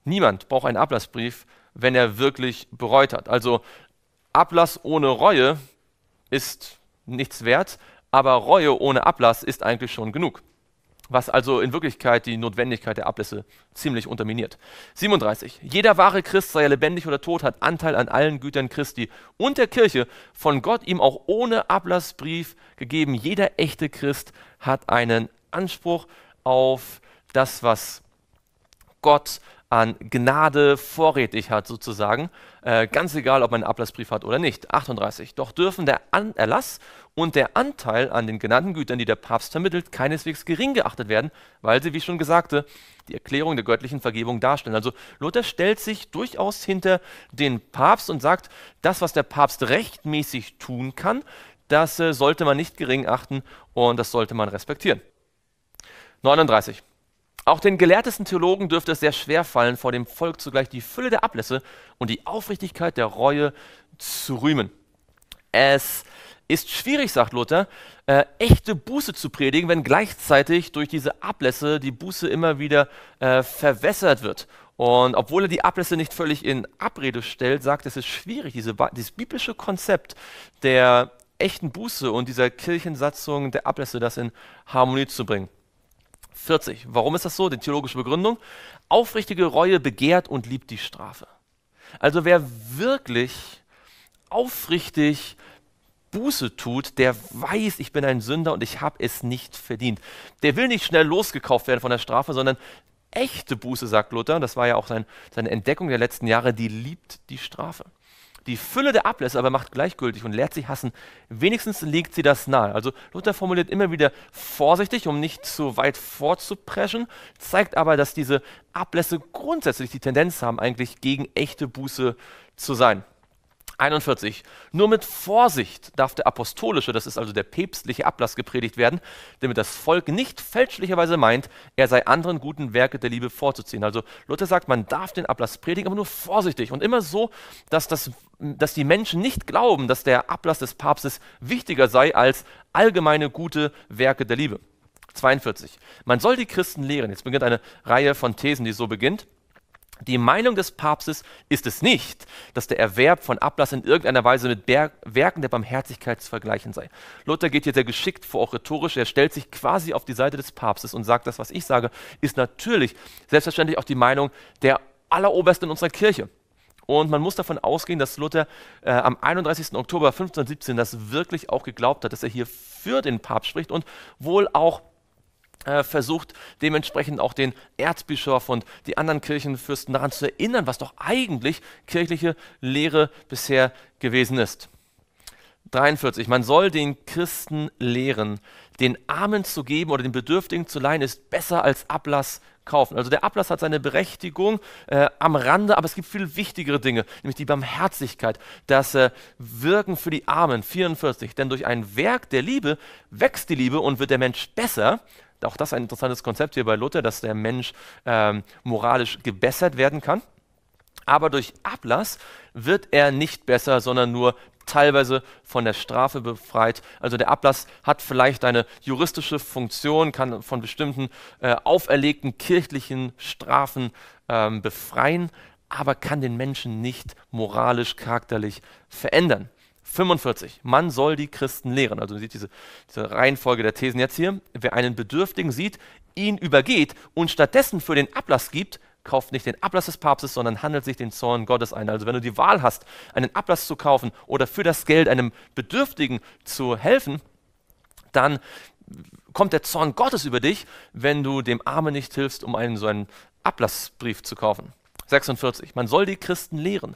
niemand braucht einen Ablassbrief, wenn er wirklich bereut hat. Also Ablass ohne Reue ist nichts wert, aber Reue ohne Ablass ist eigentlich schon genug was also in Wirklichkeit die Notwendigkeit der Ablässe ziemlich unterminiert. 37. Jeder wahre Christ, sei er lebendig oder tot, hat Anteil an allen Gütern Christi und der Kirche, von Gott ihm auch ohne Ablassbrief gegeben. Jeder echte Christ hat einen Anspruch auf das, was Gott an Gnade vorrätig hat, sozusagen, äh, ganz egal, ob man einen Ablassbrief hat oder nicht. 38. Doch dürfen der an Erlass und der Anteil an den genannten Gütern, die der Papst vermittelt, keineswegs gering geachtet werden, weil sie, wie ich schon gesagte, die Erklärung der göttlichen Vergebung darstellen. Also Luther stellt sich durchaus hinter den Papst und sagt, das, was der Papst rechtmäßig tun kann, das äh, sollte man nicht gering achten und das sollte man respektieren. 39. Auch den gelehrtesten Theologen dürfte es sehr schwer fallen, vor dem Volk zugleich die Fülle der Ablässe und die Aufrichtigkeit der Reue zu rühmen. Es ist schwierig, sagt Luther, äh, echte Buße zu predigen, wenn gleichzeitig durch diese Ablässe die Buße immer wieder äh, verwässert wird. Und obwohl er die Ablässe nicht völlig in Abrede stellt, sagt, es ist schwierig, diese, dieses biblische Konzept der echten Buße und dieser Kirchensatzung der Ablässe, das in Harmonie zu bringen. 40. Warum ist das so? Die theologische Begründung. Aufrichtige Reue begehrt und liebt die Strafe. Also wer wirklich aufrichtig Buße tut, der weiß, ich bin ein Sünder und ich habe es nicht verdient. Der will nicht schnell losgekauft werden von der Strafe, sondern echte Buße, sagt Luther, das war ja auch sein, seine Entdeckung der letzten Jahre, die liebt die Strafe. Die Fülle der Ablässe aber macht gleichgültig und lehrt sie hassen. Wenigstens legt sie das nahe. Also Luther formuliert immer wieder vorsichtig, um nicht zu weit vorzupreschen, zeigt aber, dass diese Ablässe grundsätzlich die Tendenz haben, eigentlich gegen echte Buße zu sein. 41. Nur mit Vorsicht darf der apostolische, das ist also der päpstliche Ablass gepredigt werden, damit das Volk nicht fälschlicherweise meint, er sei anderen guten Werke der Liebe vorzuziehen. Also Luther sagt, man darf den Ablass predigen, aber nur vorsichtig und immer so, dass, das, dass die Menschen nicht glauben, dass der Ablass des Papstes wichtiger sei als allgemeine gute Werke der Liebe. 42. Man soll die Christen lehren. Jetzt beginnt eine Reihe von Thesen, die so beginnt. Die Meinung des Papstes ist es nicht, dass der Erwerb von Ablass in irgendeiner Weise mit Ber Werken der Barmherzigkeit zu vergleichen sei. Luther geht hier sehr geschickt vor, auch rhetorisch. Er stellt sich quasi auf die Seite des Papstes und sagt, das, was ich sage, ist natürlich selbstverständlich auch die Meinung der Allerobersten in unserer Kirche. Und man muss davon ausgehen, dass Luther äh, am 31. Oktober 1517 das wirklich auch geglaubt hat, dass er hier für den Papst spricht und wohl auch äh, versucht dementsprechend auch den Erzbischof und die anderen Kirchenfürsten daran zu erinnern, was doch eigentlich kirchliche Lehre bisher gewesen ist. 43. Man soll den Christen lehren, den Armen zu geben oder den Bedürftigen zu leihen, ist besser als Ablass kaufen. Also der Ablass hat seine Berechtigung äh, am Rande, aber es gibt viel wichtigere Dinge, nämlich die Barmherzigkeit, das äh, Wirken für die Armen. 44. Denn durch ein Werk der Liebe wächst die Liebe und wird der Mensch besser, auch das ein interessantes Konzept hier bei Luther, dass der Mensch ähm, moralisch gebessert werden kann. Aber durch Ablass wird er nicht besser, sondern nur teilweise von der Strafe befreit. Also der Ablass hat vielleicht eine juristische Funktion, kann von bestimmten äh, auferlegten kirchlichen Strafen ähm, befreien, aber kann den Menschen nicht moralisch, charakterlich verändern. 45. Man soll die Christen lehren. Also man sieht diese, diese, Reihenfolge der Thesen jetzt hier. Wer einen Bedürftigen sieht, ihn übergeht und stattdessen für den Ablass gibt, kauft nicht den Ablass des Papstes, sondern handelt sich den Zorn Gottes ein. Also wenn du die Wahl hast, einen Ablass zu kaufen oder für das Geld einem Bedürftigen zu helfen, dann kommt der Zorn Gottes über dich, wenn du dem Armen nicht hilfst, um einen so einen Ablassbrief zu kaufen. 46. Man soll die Christen lehren.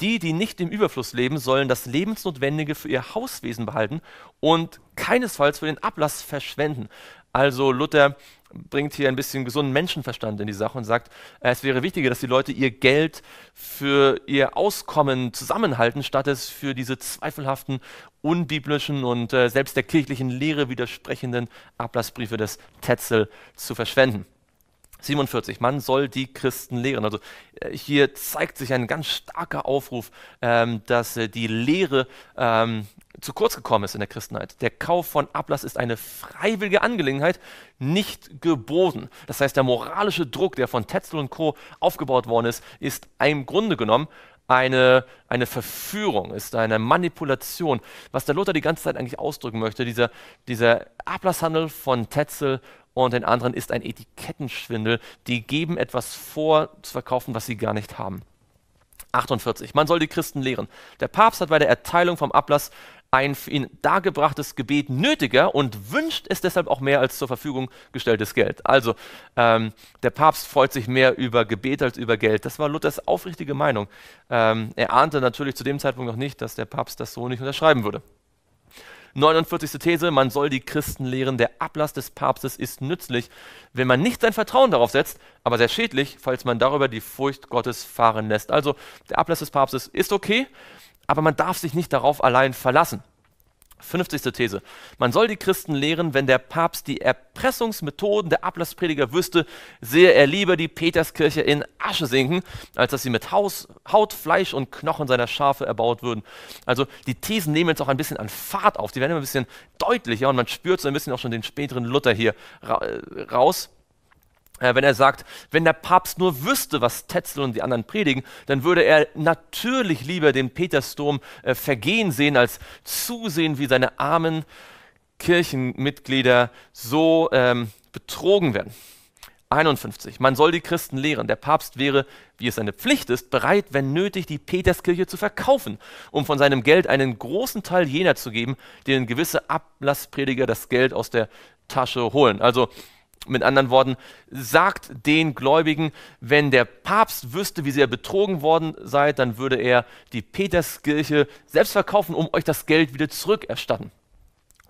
Die, die nicht im Überfluss leben, sollen das Lebensnotwendige für ihr Hauswesen behalten und keinesfalls für den Ablass verschwenden. Also Luther bringt hier ein bisschen gesunden Menschenverstand in die Sache und sagt, es wäre wichtiger, dass die Leute ihr Geld für ihr Auskommen zusammenhalten, statt es für diese zweifelhaften, unbiblischen und äh, selbst der kirchlichen Lehre widersprechenden Ablassbriefe des Tetzel zu verschwenden. 47, man soll die Christen lehren. Also äh, hier zeigt sich ein ganz starker Aufruf, ähm, dass äh, die Lehre ähm, zu kurz gekommen ist in der Christenheit. Der Kauf von Ablass ist eine freiwillige Angelegenheit, nicht geboten. Das heißt, der moralische Druck, der von Tetzel und Co. aufgebaut worden ist, ist im Grunde genommen eine, eine Verführung, ist eine Manipulation. Was der Luther die ganze Zeit eigentlich ausdrücken möchte, dieser, dieser Ablasshandel von Tetzel und den anderen ist ein Etikettenschwindel. Die geben etwas vor zu verkaufen, was sie gar nicht haben. 48. Man soll die Christen lehren. Der Papst hat bei der Erteilung vom Ablass ein für ihn dargebrachtes Gebet nötiger und wünscht es deshalb auch mehr als zur Verfügung gestelltes Geld. Also ähm, der Papst freut sich mehr über Gebet als über Geld. Das war Luthers aufrichtige Meinung. Ähm, er ahnte natürlich zu dem Zeitpunkt noch nicht, dass der Papst das so nicht unterschreiben würde. 49. These, man soll die Christen lehren, der Ablass des Papstes ist nützlich, wenn man nicht sein Vertrauen darauf setzt, aber sehr schädlich, falls man darüber die Furcht Gottes fahren lässt. Also der Ablass des Papstes ist okay, aber man darf sich nicht darauf allein verlassen. 50. These. Man soll die Christen lehren, wenn der Papst die Erpressungsmethoden der Ablassprediger wüsste, sehe er lieber die Peterskirche in Asche sinken, als dass sie mit Haus, Haut, Fleisch und Knochen seiner Schafe erbaut würden. Also die Thesen nehmen jetzt auch ein bisschen an Fahrt auf. Die werden immer ein bisschen deutlicher und man spürt so ein bisschen auch schon den späteren Luther hier ra raus. Äh, wenn er sagt, wenn der Papst nur wüsste, was Tetzel und die anderen predigen, dann würde er natürlich lieber den Petersdom äh, vergehen sehen, als zusehen, wie seine armen Kirchenmitglieder so ähm, betrogen werden. 51. Man soll die Christen lehren. Der Papst wäre, wie es seine Pflicht ist, bereit, wenn nötig, die Peterskirche zu verkaufen, um von seinem Geld einen großen Teil jener zu geben, denen gewisse Ablassprediger das Geld aus der Tasche holen. Also mit anderen Worten, sagt den Gläubigen, wenn der Papst wüsste, wie sehr betrogen worden seid, dann würde er die Peterskirche selbst verkaufen, um euch das Geld wieder zurückerstatten.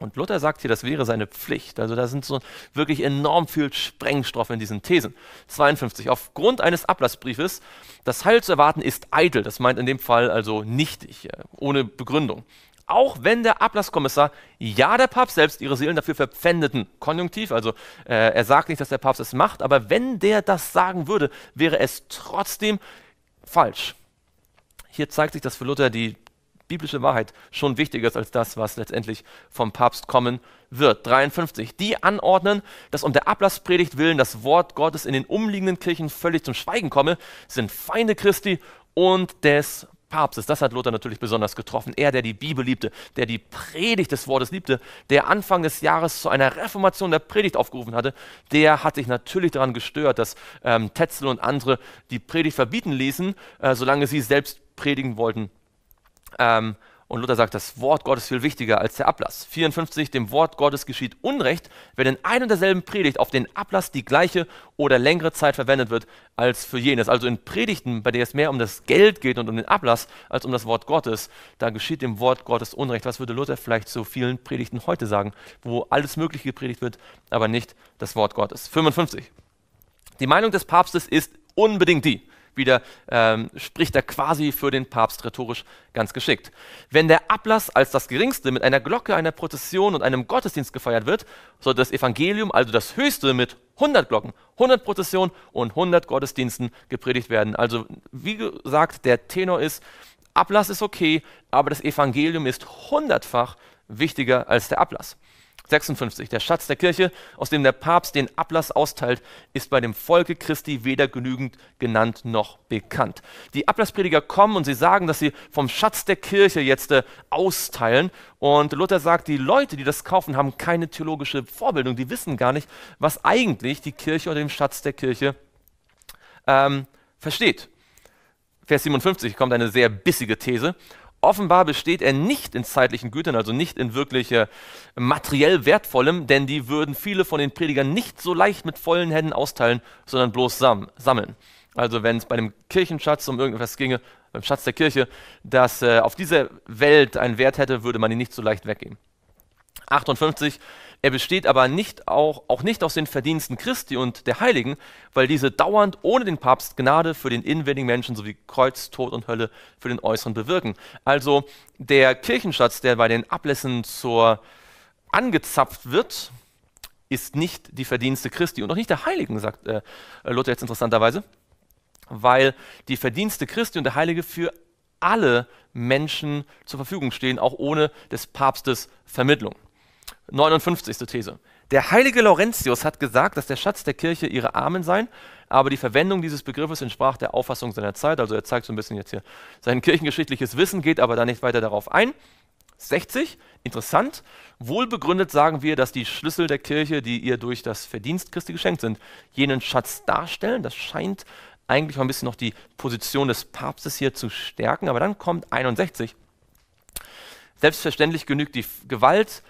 Und Luther sagt hier, das wäre seine Pflicht. Also da sind so wirklich enorm viel Sprengstoff in diesen Thesen. 52. Aufgrund eines Ablassbriefes, das Heil zu erwarten ist eitel. Das meint in dem Fall also nichtig, ohne Begründung. Auch wenn der Ablasskommissar, ja der Papst selbst, ihre Seelen dafür verpfändeten. Konjunktiv, also äh, er sagt nicht, dass der Papst es macht, aber wenn der das sagen würde, wäre es trotzdem falsch. Hier zeigt sich, dass für Luther die biblische Wahrheit schon wichtiger ist als das, was letztendlich vom Papst kommen wird. 53. Die anordnen, dass um der Ablasspredigt willen das Wort Gottes in den umliegenden Kirchen völlig zum Schweigen komme, sind Feinde Christi und des Papstes. Das hat Luther natürlich besonders getroffen. Er, der die Bibel liebte, der die Predigt des Wortes liebte, der Anfang des Jahres zu einer Reformation der Predigt aufgerufen hatte, der hat sich natürlich daran gestört, dass ähm, Tetzel und andere die Predigt verbieten ließen, äh, solange sie selbst predigen wollten. Ähm, und Luther sagt, das Wort Gottes ist viel wichtiger als der Ablass. 54, dem Wort Gottes geschieht Unrecht, wenn in einer und derselben Predigt auf den Ablass die gleiche oder längere Zeit verwendet wird als für jenes. Also in Predigten, bei denen es mehr um das Geld geht und um den Ablass als um das Wort Gottes, da geschieht dem Wort Gottes Unrecht. Was würde Luther vielleicht zu vielen Predigten heute sagen, wo alles Mögliche gepredigt wird, aber nicht das Wort Gottes? 55. Die Meinung des Papstes ist unbedingt die, wieder, ähm, spricht er quasi für den Papst rhetorisch ganz geschickt. Wenn der Ablass als das geringste mit einer Glocke, einer Prozession und einem Gottesdienst gefeiert wird, sollte das Evangelium, also das höchste, mit 100 Glocken, 100 Prozessionen und 100 Gottesdiensten gepredigt werden. Also wie gesagt, der Tenor ist, Ablass ist okay, aber das Evangelium ist hundertfach wichtiger als der Ablass. 56. Der Schatz der Kirche, aus dem der Papst den Ablass austeilt, ist bei dem Volke Christi weder genügend genannt noch bekannt. Die Ablassprediger kommen und sie sagen, dass sie vom Schatz der Kirche jetzt äh, austeilen. Und Luther sagt, die Leute, die das kaufen, haben keine theologische Vorbildung. Die wissen gar nicht, was eigentlich die Kirche unter dem Schatz der Kirche ähm, versteht. Vers 57 kommt eine sehr bissige These. Offenbar besteht er nicht in zeitlichen Gütern, also nicht in wirklich äh, materiell wertvollem, denn die würden viele von den Predigern nicht so leicht mit vollen Händen austeilen, sondern bloß sam sammeln. Also wenn es bei dem Kirchenschatz um irgendwas ginge, beim Schatz der Kirche, dass äh, auf dieser Welt einen Wert hätte, würde man ihn nicht so leicht weggeben. 58 er besteht aber nicht auch, auch nicht aus den Verdiensten Christi und der Heiligen, weil diese dauernd ohne den Papst Gnade für den inwendigen Menschen sowie Kreuz, Tod und Hölle für den Äußeren bewirken. Also der Kirchenschatz, der bei den Ablässen zur angezapft wird, ist nicht die Verdienste Christi und auch nicht der Heiligen, sagt äh, Luther jetzt interessanterweise, weil die Verdienste Christi und der Heilige für alle Menschen zur Verfügung stehen, auch ohne des Papstes Vermittlung. 59. These. Der heilige Laurentius hat gesagt, dass der Schatz der Kirche ihre Armen seien, aber die Verwendung dieses Begriffes entsprach der Auffassung seiner Zeit. Also er zeigt so ein bisschen jetzt hier sein kirchengeschichtliches Wissen, geht aber da nicht weiter darauf ein. 60, interessant. Wohlbegründet sagen wir, dass die Schlüssel der Kirche, die ihr durch das Verdienst Christi geschenkt sind, jenen Schatz darstellen. Das scheint eigentlich mal ein bisschen noch die Position des Papstes hier zu stärken. Aber dann kommt 61. Selbstverständlich genügt die Gewalt,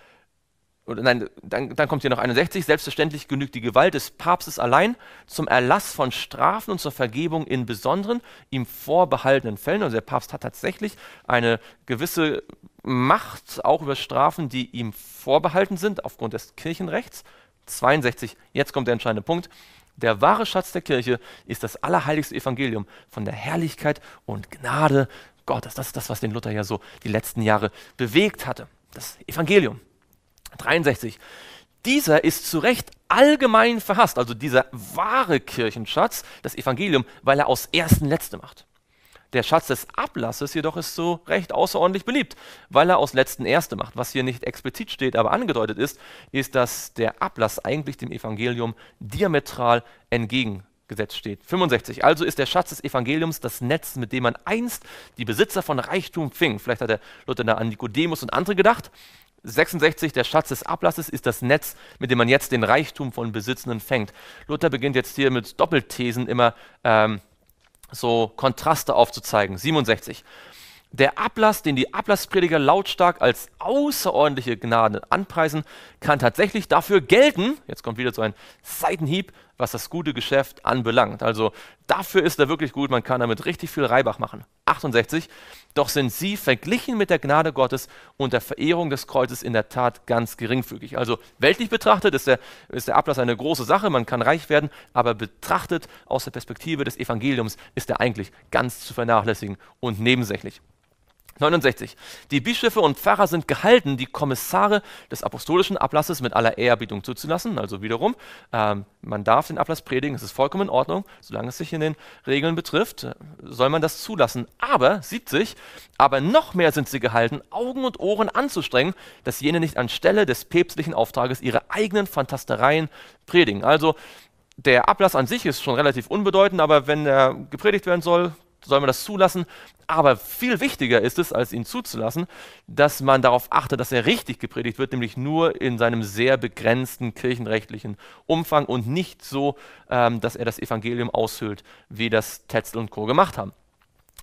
oder nein, dann, dann kommt hier noch 61, selbstverständlich genügt die Gewalt des Papstes allein zum Erlass von Strafen und zur Vergebung in besonderen, ihm vorbehaltenen Fällen. Also der Papst hat tatsächlich eine gewisse Macht auch über Strafen, die ihm vorbehalten sind aufgrund des Kirchenrechts. 62, jetzt kommt der entscheidende Punkt. Der wahre Schatz der Kirche ist das allerheiligste Evangelium von der Herrlichkeit und Gnade Gottes. Das ist das, was den Luther ja so die letzten Jahre bewegt hatte. Das Evangelium, 63. Dieser ist zu Recht allgemein verhasst, also dieser wahre Kirchenschatz, das Evangelium, weil er aus ersten Letzte macht. Der Schatz des Ablasses jedoch ist so Recht außerordentlich beliebt, weil er aus letzten Erste macht. Was hier nicht explizit steht, aber angedeutet ist, ist, dass der Ablass eigentlich dem Evangelium diametral entgegengesetzt steht. 65. Also ist der Schatz des Evangeliums das Netz, mit dem man einst die Besitzer von Reichtum fing. Vielleicht hat der Luther da an Nikodemus und andere gedacht. 66, der Schatz des Ablasses ist das Netz, mit dem man jetzt den Reichtum von Besitzenden fängt. Luther beginnt jetzt hier mit Doppelthesen immer ähm, so Kontraste aufzuzeigen. 67. Der Ablass, den die Ablassprediger lautstark als außerordentliche Gnade anpreisen, kann tatsächlich dafür gelten, jetzt kommt wieder so ein Seitenhieb, was das gute Geschäft anbelangt. Also dafür ist er wirklich gut, man kann damit richtig viel Reibach machen. 68. Doch sind sie verglichen mit der Gnade Gottes und der Verehrung des Kreuzes in der Tat ganz geringfügig. Also weltlich betrachtet ist der, ist der Ablass eine große Sache, man kann reich werden, aber betrachtet aus der Perspektive des Evangeliums ist er eigentlich ganz zu vernachlässigen und nebensächlich. 69. Die Bischöfe und Pfarrer sind gehalten, die Kommissare des apostolischen Ablasses mit aller Ehrbietung zuzulassen. Also wiederum, ähm, man darf den Ablass predigen, es ist vollkommen in Ordnung, solange es sich in den Regeln betrifft, soll man das zulassen. Aber, 70, aber noch mehr sind sie gehalten, Augen und Ohren anzustrengen, dass jene nicht anstelle des päpstlichen Auftrages ihre eigenen Fantastereien predigen. Also der Ablass an sich ist schon relativ unbedeutend, aber wenn er gepredigt werden soll, soll man das zulassen. Aber viel wichtiger ist es, als ihn zuzulassen, dass man darauf achtet, dass er richtig gepredigt wird, nämlich nur in seinem sehr begrenzten kirchenrechtlichen Umfang und nicht so, ähm, dass er das Evangelium aushöhlt, wie das Tetzel und Co. gemacht haben.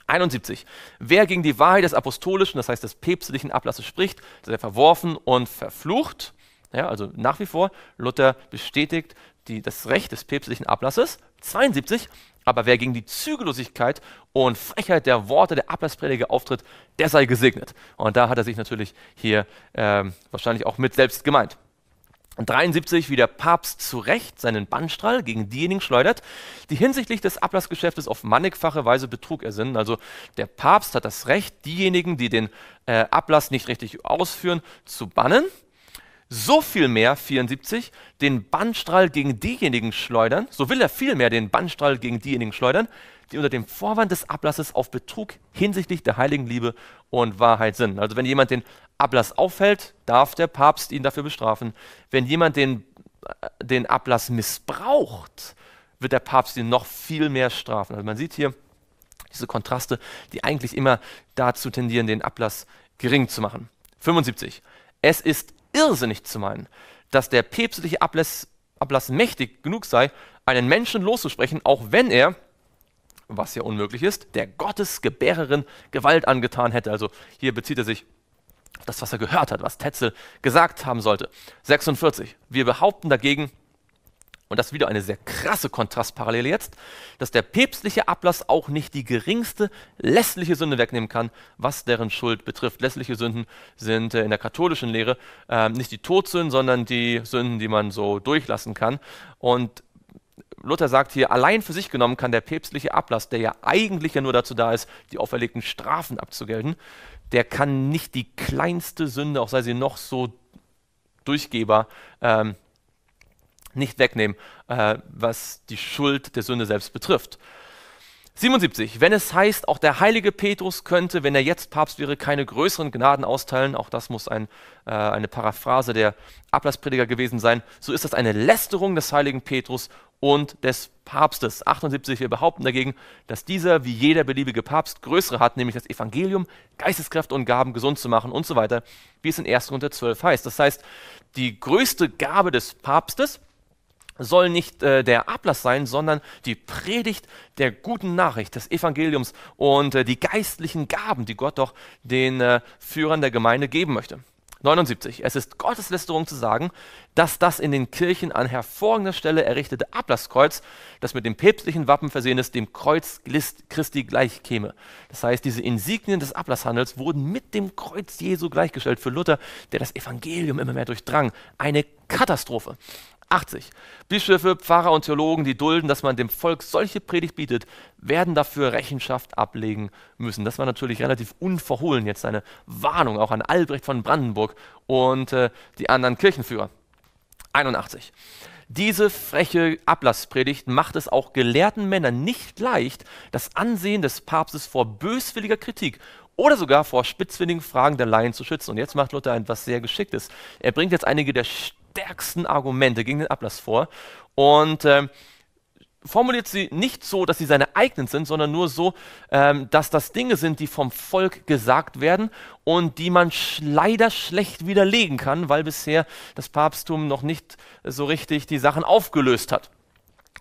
71. Wer gegen die Wahrheit des apostolischen, das heißt des päpstlichen Ablasses spricht, ist er verworfen und verflucht. Ja, also nach wie vor, Luther bestätigt die, das Recht des päpstlichen Ablasses. 72. Aber wer gegen die Zügellosigkeit und Frechheit der Worte der Ablassprediger auftritt, der sei gesegnet. Und da hat er sich natürlich hier ähm, wahrscheinlich auch mit selbst gemeint. 73, wie der Papst zu Recht seinen Bannstrahl gegen diejenigen schleudert, die hinsichtlich des Ablassgeschäftes auf mannigfache Weise Betrug ersinnen. Also der Papst hat das Recht, diejenigen, die den äh, Ablass nicht richtig ausführen, zu bannen so viel mehr, 74, den Bannstrahl gegen diejenigen schleudern, so will er viel mehr den Bannstrahl gegen diejenigen schleudern, die unter dem Vorwand des Ablasses auf Betrug hinsichtlich der heiligen Liebe und Wahrheit sind. Also wenn jemand den Ablass aufhält, darf der Papst ihn dafür bestrafen. Wenn jemand den, äh, den Ablass missbraucht, wird der Papst ihn noch viel mehr strafen. Also man sieht hier diese Kontraste, die eigentlich immer dazu tendieren, den Ablass gering zu machen. 75. Es ist irrsinnig zu meinen, dass der päpstliche Ablass, Ablass mächtig genug sei, einen Menschen loszusprechen, auch wenn er, was ja unmöglich ist, der Gottesgebärerin Gewalt angetan hätte. Also hier bezieht er sich auf das, was er gehört hat, was Tetzel gesagt haben sollte. 46. Wir behaupten dagegen, und das ist wieder eine sehr krasse Kontrastparallele jetzt, dass der päpstliche Ablass auch nicht die geringste lässliche Sünde wegnehmen kann, was deren Schuld betrifft. Lässliche Sünden sind äh, in der katholischen Lehre äh, nicht die Todsünden, sondern die Sünden, die man so durchlassen kann. Und Luther sagt hier, allein für sich genommen kann der päpstliche Ablass, der ja eigentlich ja nur dazu da ist, die auferlegten Strafen abzugelten, der kann nicht die kleinste Sünde, auch sei sie noch so durchgehbar, ähm, nicht wegnehmen, äh, was die Schuld der Sünde selbst betrifft. 77. Wenn es heißt, auch der heilige Petrus könnte, wenn er jetzt Papst wäre, keine größeren Gnaden austeilen, auch das muss ein, äh, eine Paraphrase der Ablassprediger gewesen sein, so ist das eine Lästerung des heiligen Petrus und des Papstes. 78. Wir behaupten dagegen, dass dieser, wie jeder beliebige Papst, größere hat, nämlich das Evangelium, Geisteskräfte und Gaben gesund zu machen und so weiter, wie es in 1. Korinther 12 heißt. Das heißt, die größte Gabe des Papstes, soll nicht äh, der Ablass sein, sondern die Predigt der guten Nachricht des Evangeliums und äh, die geistlichen Gaben, die Gott doch den äh, Führern der Gemeinde geben möchte. 79. Es ist Gotteslästerung zu sagen, dass das in den Kirchen an hervorragender Stelle errichtete Ablasskreuz, das mit dem päpstlichen Wappen versehen ist, dem Kreuz Christi gleichkäme. Das heißt, diese Insignien des Ablasshandels wurden mit dem Kreuz Jesu gleichgestellt für Luther, der das Evangelium immer mehr durchdrang. Eine Katastrophe. 80. Bischöfe, Pfarrer und Theologen, die dulden, dass man dem Volk solche Predigt bietet, werden dafür Rechenschaft ablegen müssen. Das war natürlich relativ unverhohlen jetzt eine Warnung auch an Albrecht von Brandenburg und äh, die anderen Kirchenführer. 81. Diese freche Ablasspredigt macht es auch gelehrten Männern nicht leicht, das Ansehen des Papstes vor böswilliger Kritik oder sogar vor spitzfindigen Fragen der Laien zu schützen. Und jetzt macht Luther etwas sehr Geschicktes. Er bringt jetzt einige der stärksten Argumente gegen den Ablass vor und ähm, formuliert sie nicht so, dass sie seine eigenen sind, sondern nur so, ähm, dass das Dinge sind, die vom Volk gesagt werden und die man sch leider schlecht widerlegen kann, weil bisher das Papsttum noch nicht so richtig die Sachen aufgelöst hat.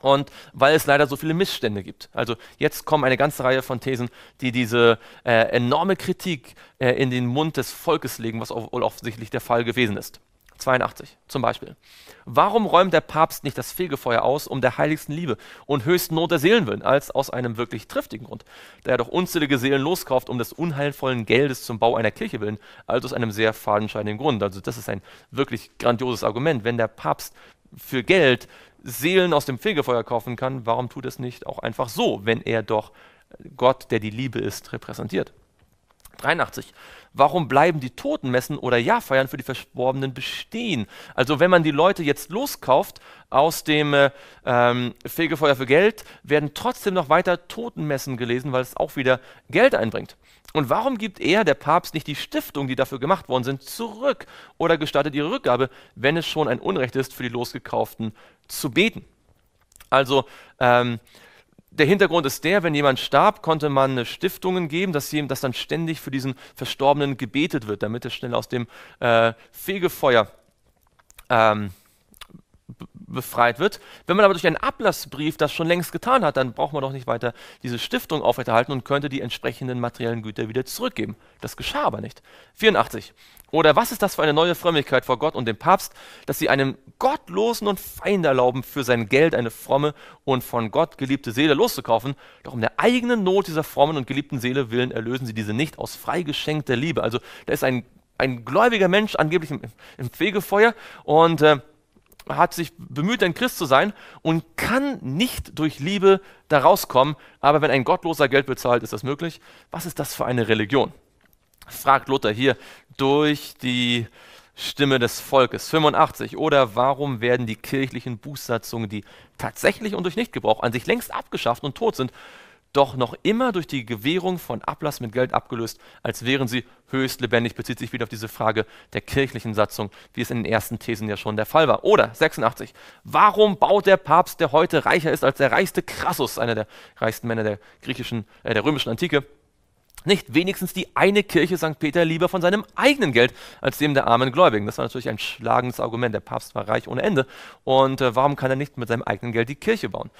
Und weil es leider so viele Missstände gibt. Also jetzt kommen eine ganze Reihe von Thesen, die diese äh, enorme Kritik äh, in den Mund des Volkes legen, was wohl offensichtlich der Fall gewesen ist. 82 zum Beispiel. Warum räumt der Papst nicht das Fegefeuer aus, um der heiligsten Liebe und höchsten Not der Seelen willen, als aus einem wirklich triftigen Grund, da er doch unzählige Seelen loskauft, um des unheilvollen Geldes zum Bau einer Kirche willen, als aus einem sehr fadenscheinigen Grund. Also das ist ein wirklich grandioses Argument. Wenn der Papst für Geld Seelen aus dem Fegefeuer kaufen kann, warum tut es nicht auch einfach so, wenn er doch Gott, der die Liebe ist, repräsentiert? 83. Warum bleiben die Totenmessen oder Jahrfeiern für die Verstorbenen bestehen? Also wenn man die Leute jetzt loskauft aus dem äh, ähm, Fegefeuer für Geld, werden trotzdem noch weiter Totenmessen gelesen, weil es auch wieder Geld einbringt. Und warum gibt er, der Papst, nicht die Stiftung, die dafür gemacht worden sind, zurück oder gestattet ihre Rückgabe, wenn es schon ein Unrecht ist, für die Losgekauften zu beten? Also ähm, der Hintergrund ist der, wenn jemand starb, konnte man Stiftungen geben, dass, ihm, dass dann ständig für diesen Verstorbenen gebetet wird, damit er schnell aus dem äh, Fegefeuer ähm, befreit wird. Wenn man aber durch einen Ablassbrief das schon längst getan hat, dann braucht man doch nicht weiter diese Stiftung aufrechterhalten und könnte die entsprechenden materiellen Güter wieder zurückgeben. Das geschah aber nicht. 84. Oder was ist das für eine neue Frömmigkeit vor Gott und dem Papst, dass sie einem Gottlosen und Feind erlauben, für sein Geld eine fromme und von Gott geliebte Seele loszukaufen? Doch um der eigenen Not dieser frommen und geliebten Seele willen erlösen sie diese nicht aus freigeschenkter Liebe. Also da ist ein, ein gläubiger Mensch angeblich im, im Fegefeuer und äh, hat sich bemüht, ein Christ zu sein und kann nicht durch Liebe da rauskommen. Aber wenn ein Gottloser Geld bezahlt, ist das möglich. Was ist das für eine Religion? fragt Luther hier durch die Stimme des Volkes. 85. Oder warum werden die kirchlichen Bußsatzungen, die tatsächlich und durch Nichtgebrauch an sich längst abgeschafft und tot sind, doch noch immer durch die Gewährung von Ablass mit Geld abgelöst, als wären sie höchst lebendig, bezieht sich wieder auf diese Frage der kirchlichen Satzung, wie es in den ersten Thesen ja schon der Fall war. Oder 86. Warum baut der Papst, der heute reicher ist als der reichste Crassus, einer der reichsten Männer der griechischen, äh, der römischen Antike, nicht wenigstens die eine Kirche St. Peter lieber von seinem eigenen Geld als dem der armen Gläubigen? Das war natürlich ein schlagendes Argument. Der Papst war reich ohne Ende. Und äh, warum kann er nicht mit seinem eigenen Geld die Kirche bauen?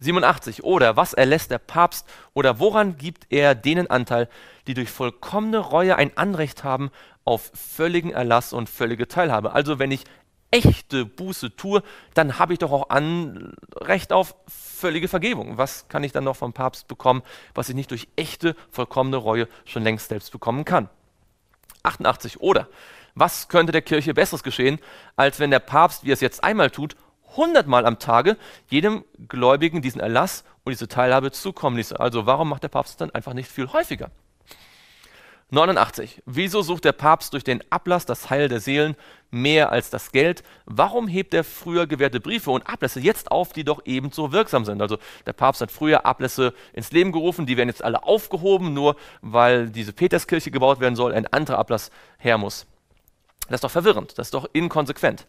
87. Oder was erlässt der Papst oder woran gibt er denen Anteil, die durch vollkommene Reue ein Anrecht haben auf völligen Erlass und völlige Teilhabe? Also wenn ich echte Buße tue, dann habe ich doch auch an Recht auf völlige Vergebung. Was kann ich dann noch vom Papst bekommen, was ich nicht durch echte, vollkommene Reue schon längst selbst bekommen kann? 88. Oder was könnte der Kirche Besseres geschehen, als wenn der Papst, wie er es jetzt einmal tut, hundertmal am Tage jedem Gläubigen diesen Erlass und diese Teilhabe zukommen ließe? Also warum macht der Papst dann einfach nicht viel häufiger? 89. Wieso sucht der Papst durch den Ablass das Heil der Seelen mehr als das Geld? Warum hebt er früher gewährte Briefe und Ablässe jetzt auf, die doch ebenso wirksam sind? Also der Papst hat früher Ablässe ins Leben gerufen, die werden jetzt alle aufgehoben, nur weil diese Peterskirche gebaut werden soll, ein anderer Ablass her muss. Das ist doch verwirrend, das ist doch inkonsequent.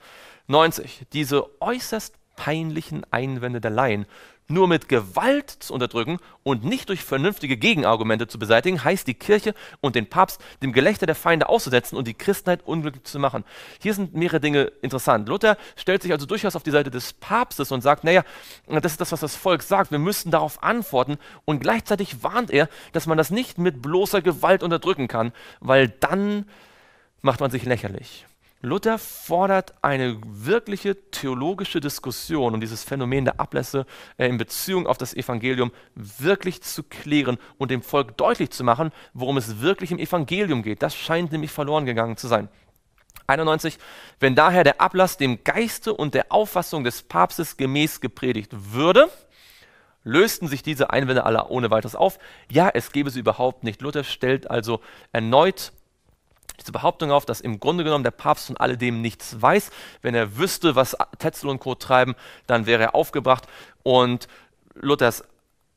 90. Diese äußerst peinlichen Einwände der Laien nur mit Gewalt zu unterdrücken und nicht durch vernünftige Gegenargumente zu beseitigen, heißt die Kirche und den Papst dem Gelächter der Feinde auszusetzen und die Christenheit unglücklich zu machen. Hier sind mehrere Dinge interessant. Luther stellt sich also durchaus auf die Seite des Papstes und sagt, naja, das ist das, was das Volk sagt, wir müssen darauf antworten und gleichzeitig warnt er, dass man das nicht mit bloßer Gewalt unterdrücken kann, weil dann macht man sich lächerlich. Luther fordert eine wirkliche theologische Diskussion, um dieses Phänomen der Ablässe äh, in Beziehung auf das Evangelium wirklich zu klären und dem Volk deutlich zu machen, worum es wirklich im Evangelium geht. Das scheint nämlich verloren gegangen zu sein. 91, wenn daher der Ablass dem Geiste und der Auffassung des Papstes gemäß gepredigt würde, lösten sich diese Einwände alle ohne weiteres auf. Ja, es gäbe sie überhaupt nicht. Luther stellt also erneut diese Behauptung auf, dass im Grunde genommen der Papst von alledem nichts weiß. Wenn er wüsste, was Tetzel und Co. treiben, dann wäre er aufgebracht. Und Luthers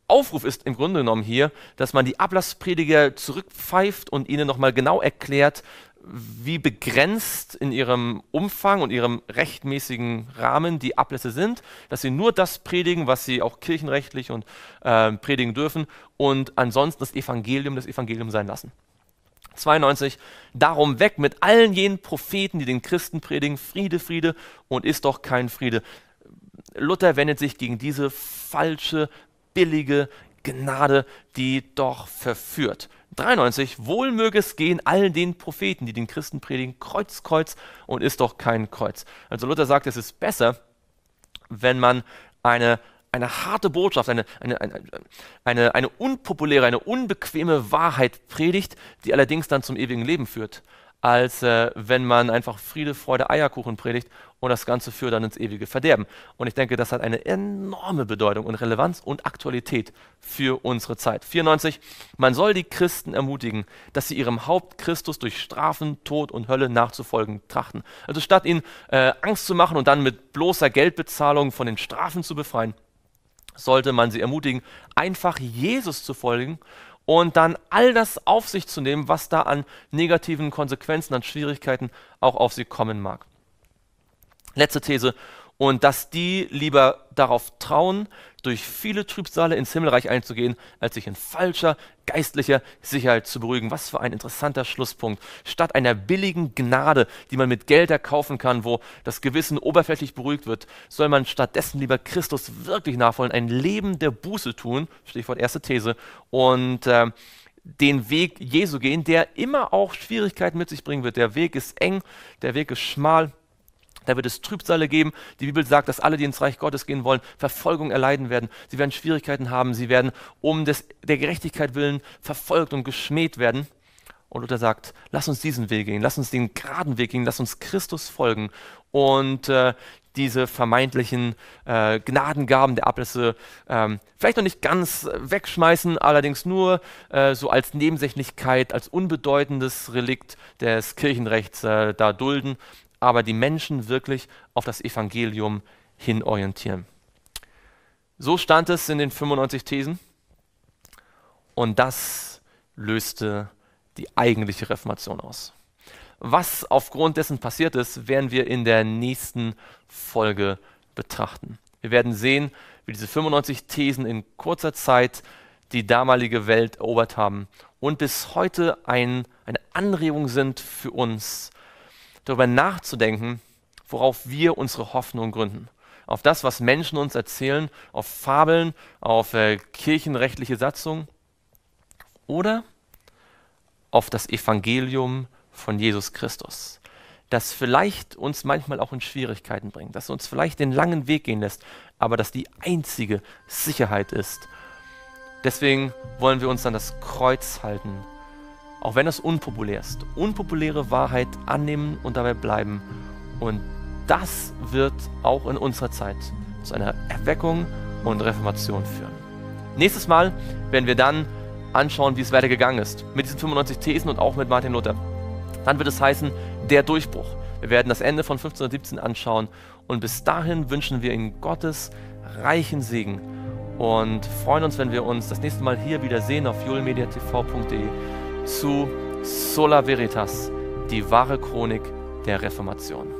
Aufruf ist im Grunde genommen hier, dass man die Ablassprediger zurückpfeift und ihnen nochmal genau erklärt, wie begrenzt in ihrem Umfang und ihrem rechtmäßigen Rahmen die Ablässe sind, dass sie nur das predigen, was sie auch kirchenrechtlich und äh, predigen dürfen und ansonsten das Evangelium das Evangelium sein lassen. 92, darum weg mit allen jenen Propheten, die den Christen predigen, Friede, Friede und ist doch kein Friede. Luther wendet sich gegen diese falsche, billige Gnade, die doch verführt. 93, wohl möge es gehen allen den Propheten, die den Christen predigen, Kreuz, Kreuz und ist doch kein Kreuz. Also Luther sagt, es ist besser, wenn man eine eine harte Botschaft, eine, eine, eine, eine, eine unpopuläre, eine unbequeme Wahrheit predigt, die allerdings dann zum ewigen Leben führt, als äh, wenn man einfach Friede, Freude, Eierkuchen predigt und das Ganze führt dann ins ewige Verderben. Und ich denke, das hat eine enorme Bedeutung und Relevanz und Aktualität für unsere Zeit. 94, man soll die Christen ermutigen, dass sie ihrem Haupt Christus durch Strafen, Tod und Hölle nachzufolgen trachten. Also statt ihnen äh, Angst zu machen und dann mit bloßer Geldbezahlung von den Strafen zu befreien, sollte man sie ermutigen, einfach Jesus zu folgen und dann all das auf sich zu nehmen, was da an negativen Konsequenzen, an Schwierigkeiten auch auf sie kommen mag. Letzte These, und dass die lieber darauf trauen, durch viele Trübsale ins Himmelreich einzugehen, als sich in falscher geistlicher Sicherheit zu beruhigen. Was für ein interessanter Schlusspunkt. Statt einer billigen Gnade, die man mit Geld erkaufen kann, wo das Gewissen oberflächlich beruhigt wird, soll man stattdessen lieber Christus wirklich nachfolgen, ein Leben der Buße tun, Stichwort erste These, und äh, den Weg Jesu gehen, der immer auch Schwierigkeiten mit sich bringen wird. Der Weg ist eng, der Weg ist schmal da wird es Trübsale geben. Die Bibel sagt, dass alle, die ins Reich Gottes gehen wollen, Verfolgung erleiden werden. Sie werden Schwierigkeiten haben. Sie werden um des, der Gerechtigkeit willen verfolgt und geschmäht werden. Und Luther sagt, lass uns diesen Weg gehen, lass uns den geraden Weg gehen, lass uns Christus folgen und äh, diese vermeintlichen äh, Gnadengaben der Ablässe ähm, vielleicht noch nicht ganz wegschmeißen, allerdings nur äh, so als Nebensächlichkeit, als unbedeutendes Relikt des Kirchenrechts äh, da dulden aber die Menschen wirklich auf das Evangelium hin orientieren. So stand es in den 95 Thesen und das löste die eigentliche Reformation aus. Was aufgrund dessen passiert ist, werden wir in der nächsten Folge betrachten. Wir werden sehen, wie diese 95 Thesen in kurzer Zeit die damalige Welt erobert haben und bis heute ein, eine Anregung sind für uns, darüber nachzudenken, worauf wir unsere Hoffnung gründen. Auf das, was Menschen uns erzählen, auf Fabeln, auf äh, kirchenrechtliche Satzungen oder auf das Evangelium von Jesus Christus, das vielleicht uns manchmal auch in Schwierigkeiten bringt, das uns vielleicht den langen Weg gehen lässt, aber das die einzige Sicherheit ist. Deswegen wollen wir uns an das Kreuz halten auch wenn das unpopulär ist. Unpopuläre Wahrheit annehmen und dabei bleiben. Und das wird auch in unserer Zeit zu einer Erweckung und Reformation führen. Nächstes Mal werden wir dann anschauen, wie es weitergegangen ist. Mit diesen 95 Thesen und auch mit Martin Luther. Dann wird es heißen, der Durchbruch. Wir werden das Ende von 1517 anschauen und bis dahin wünschen wir Ihnen Gottes reichen Segen und freuen uns, wenn wir uns das nächste Mal hier wieder sehen auf julmediatv.de zu Sola Veritas, die wahre Chronik der Reformation.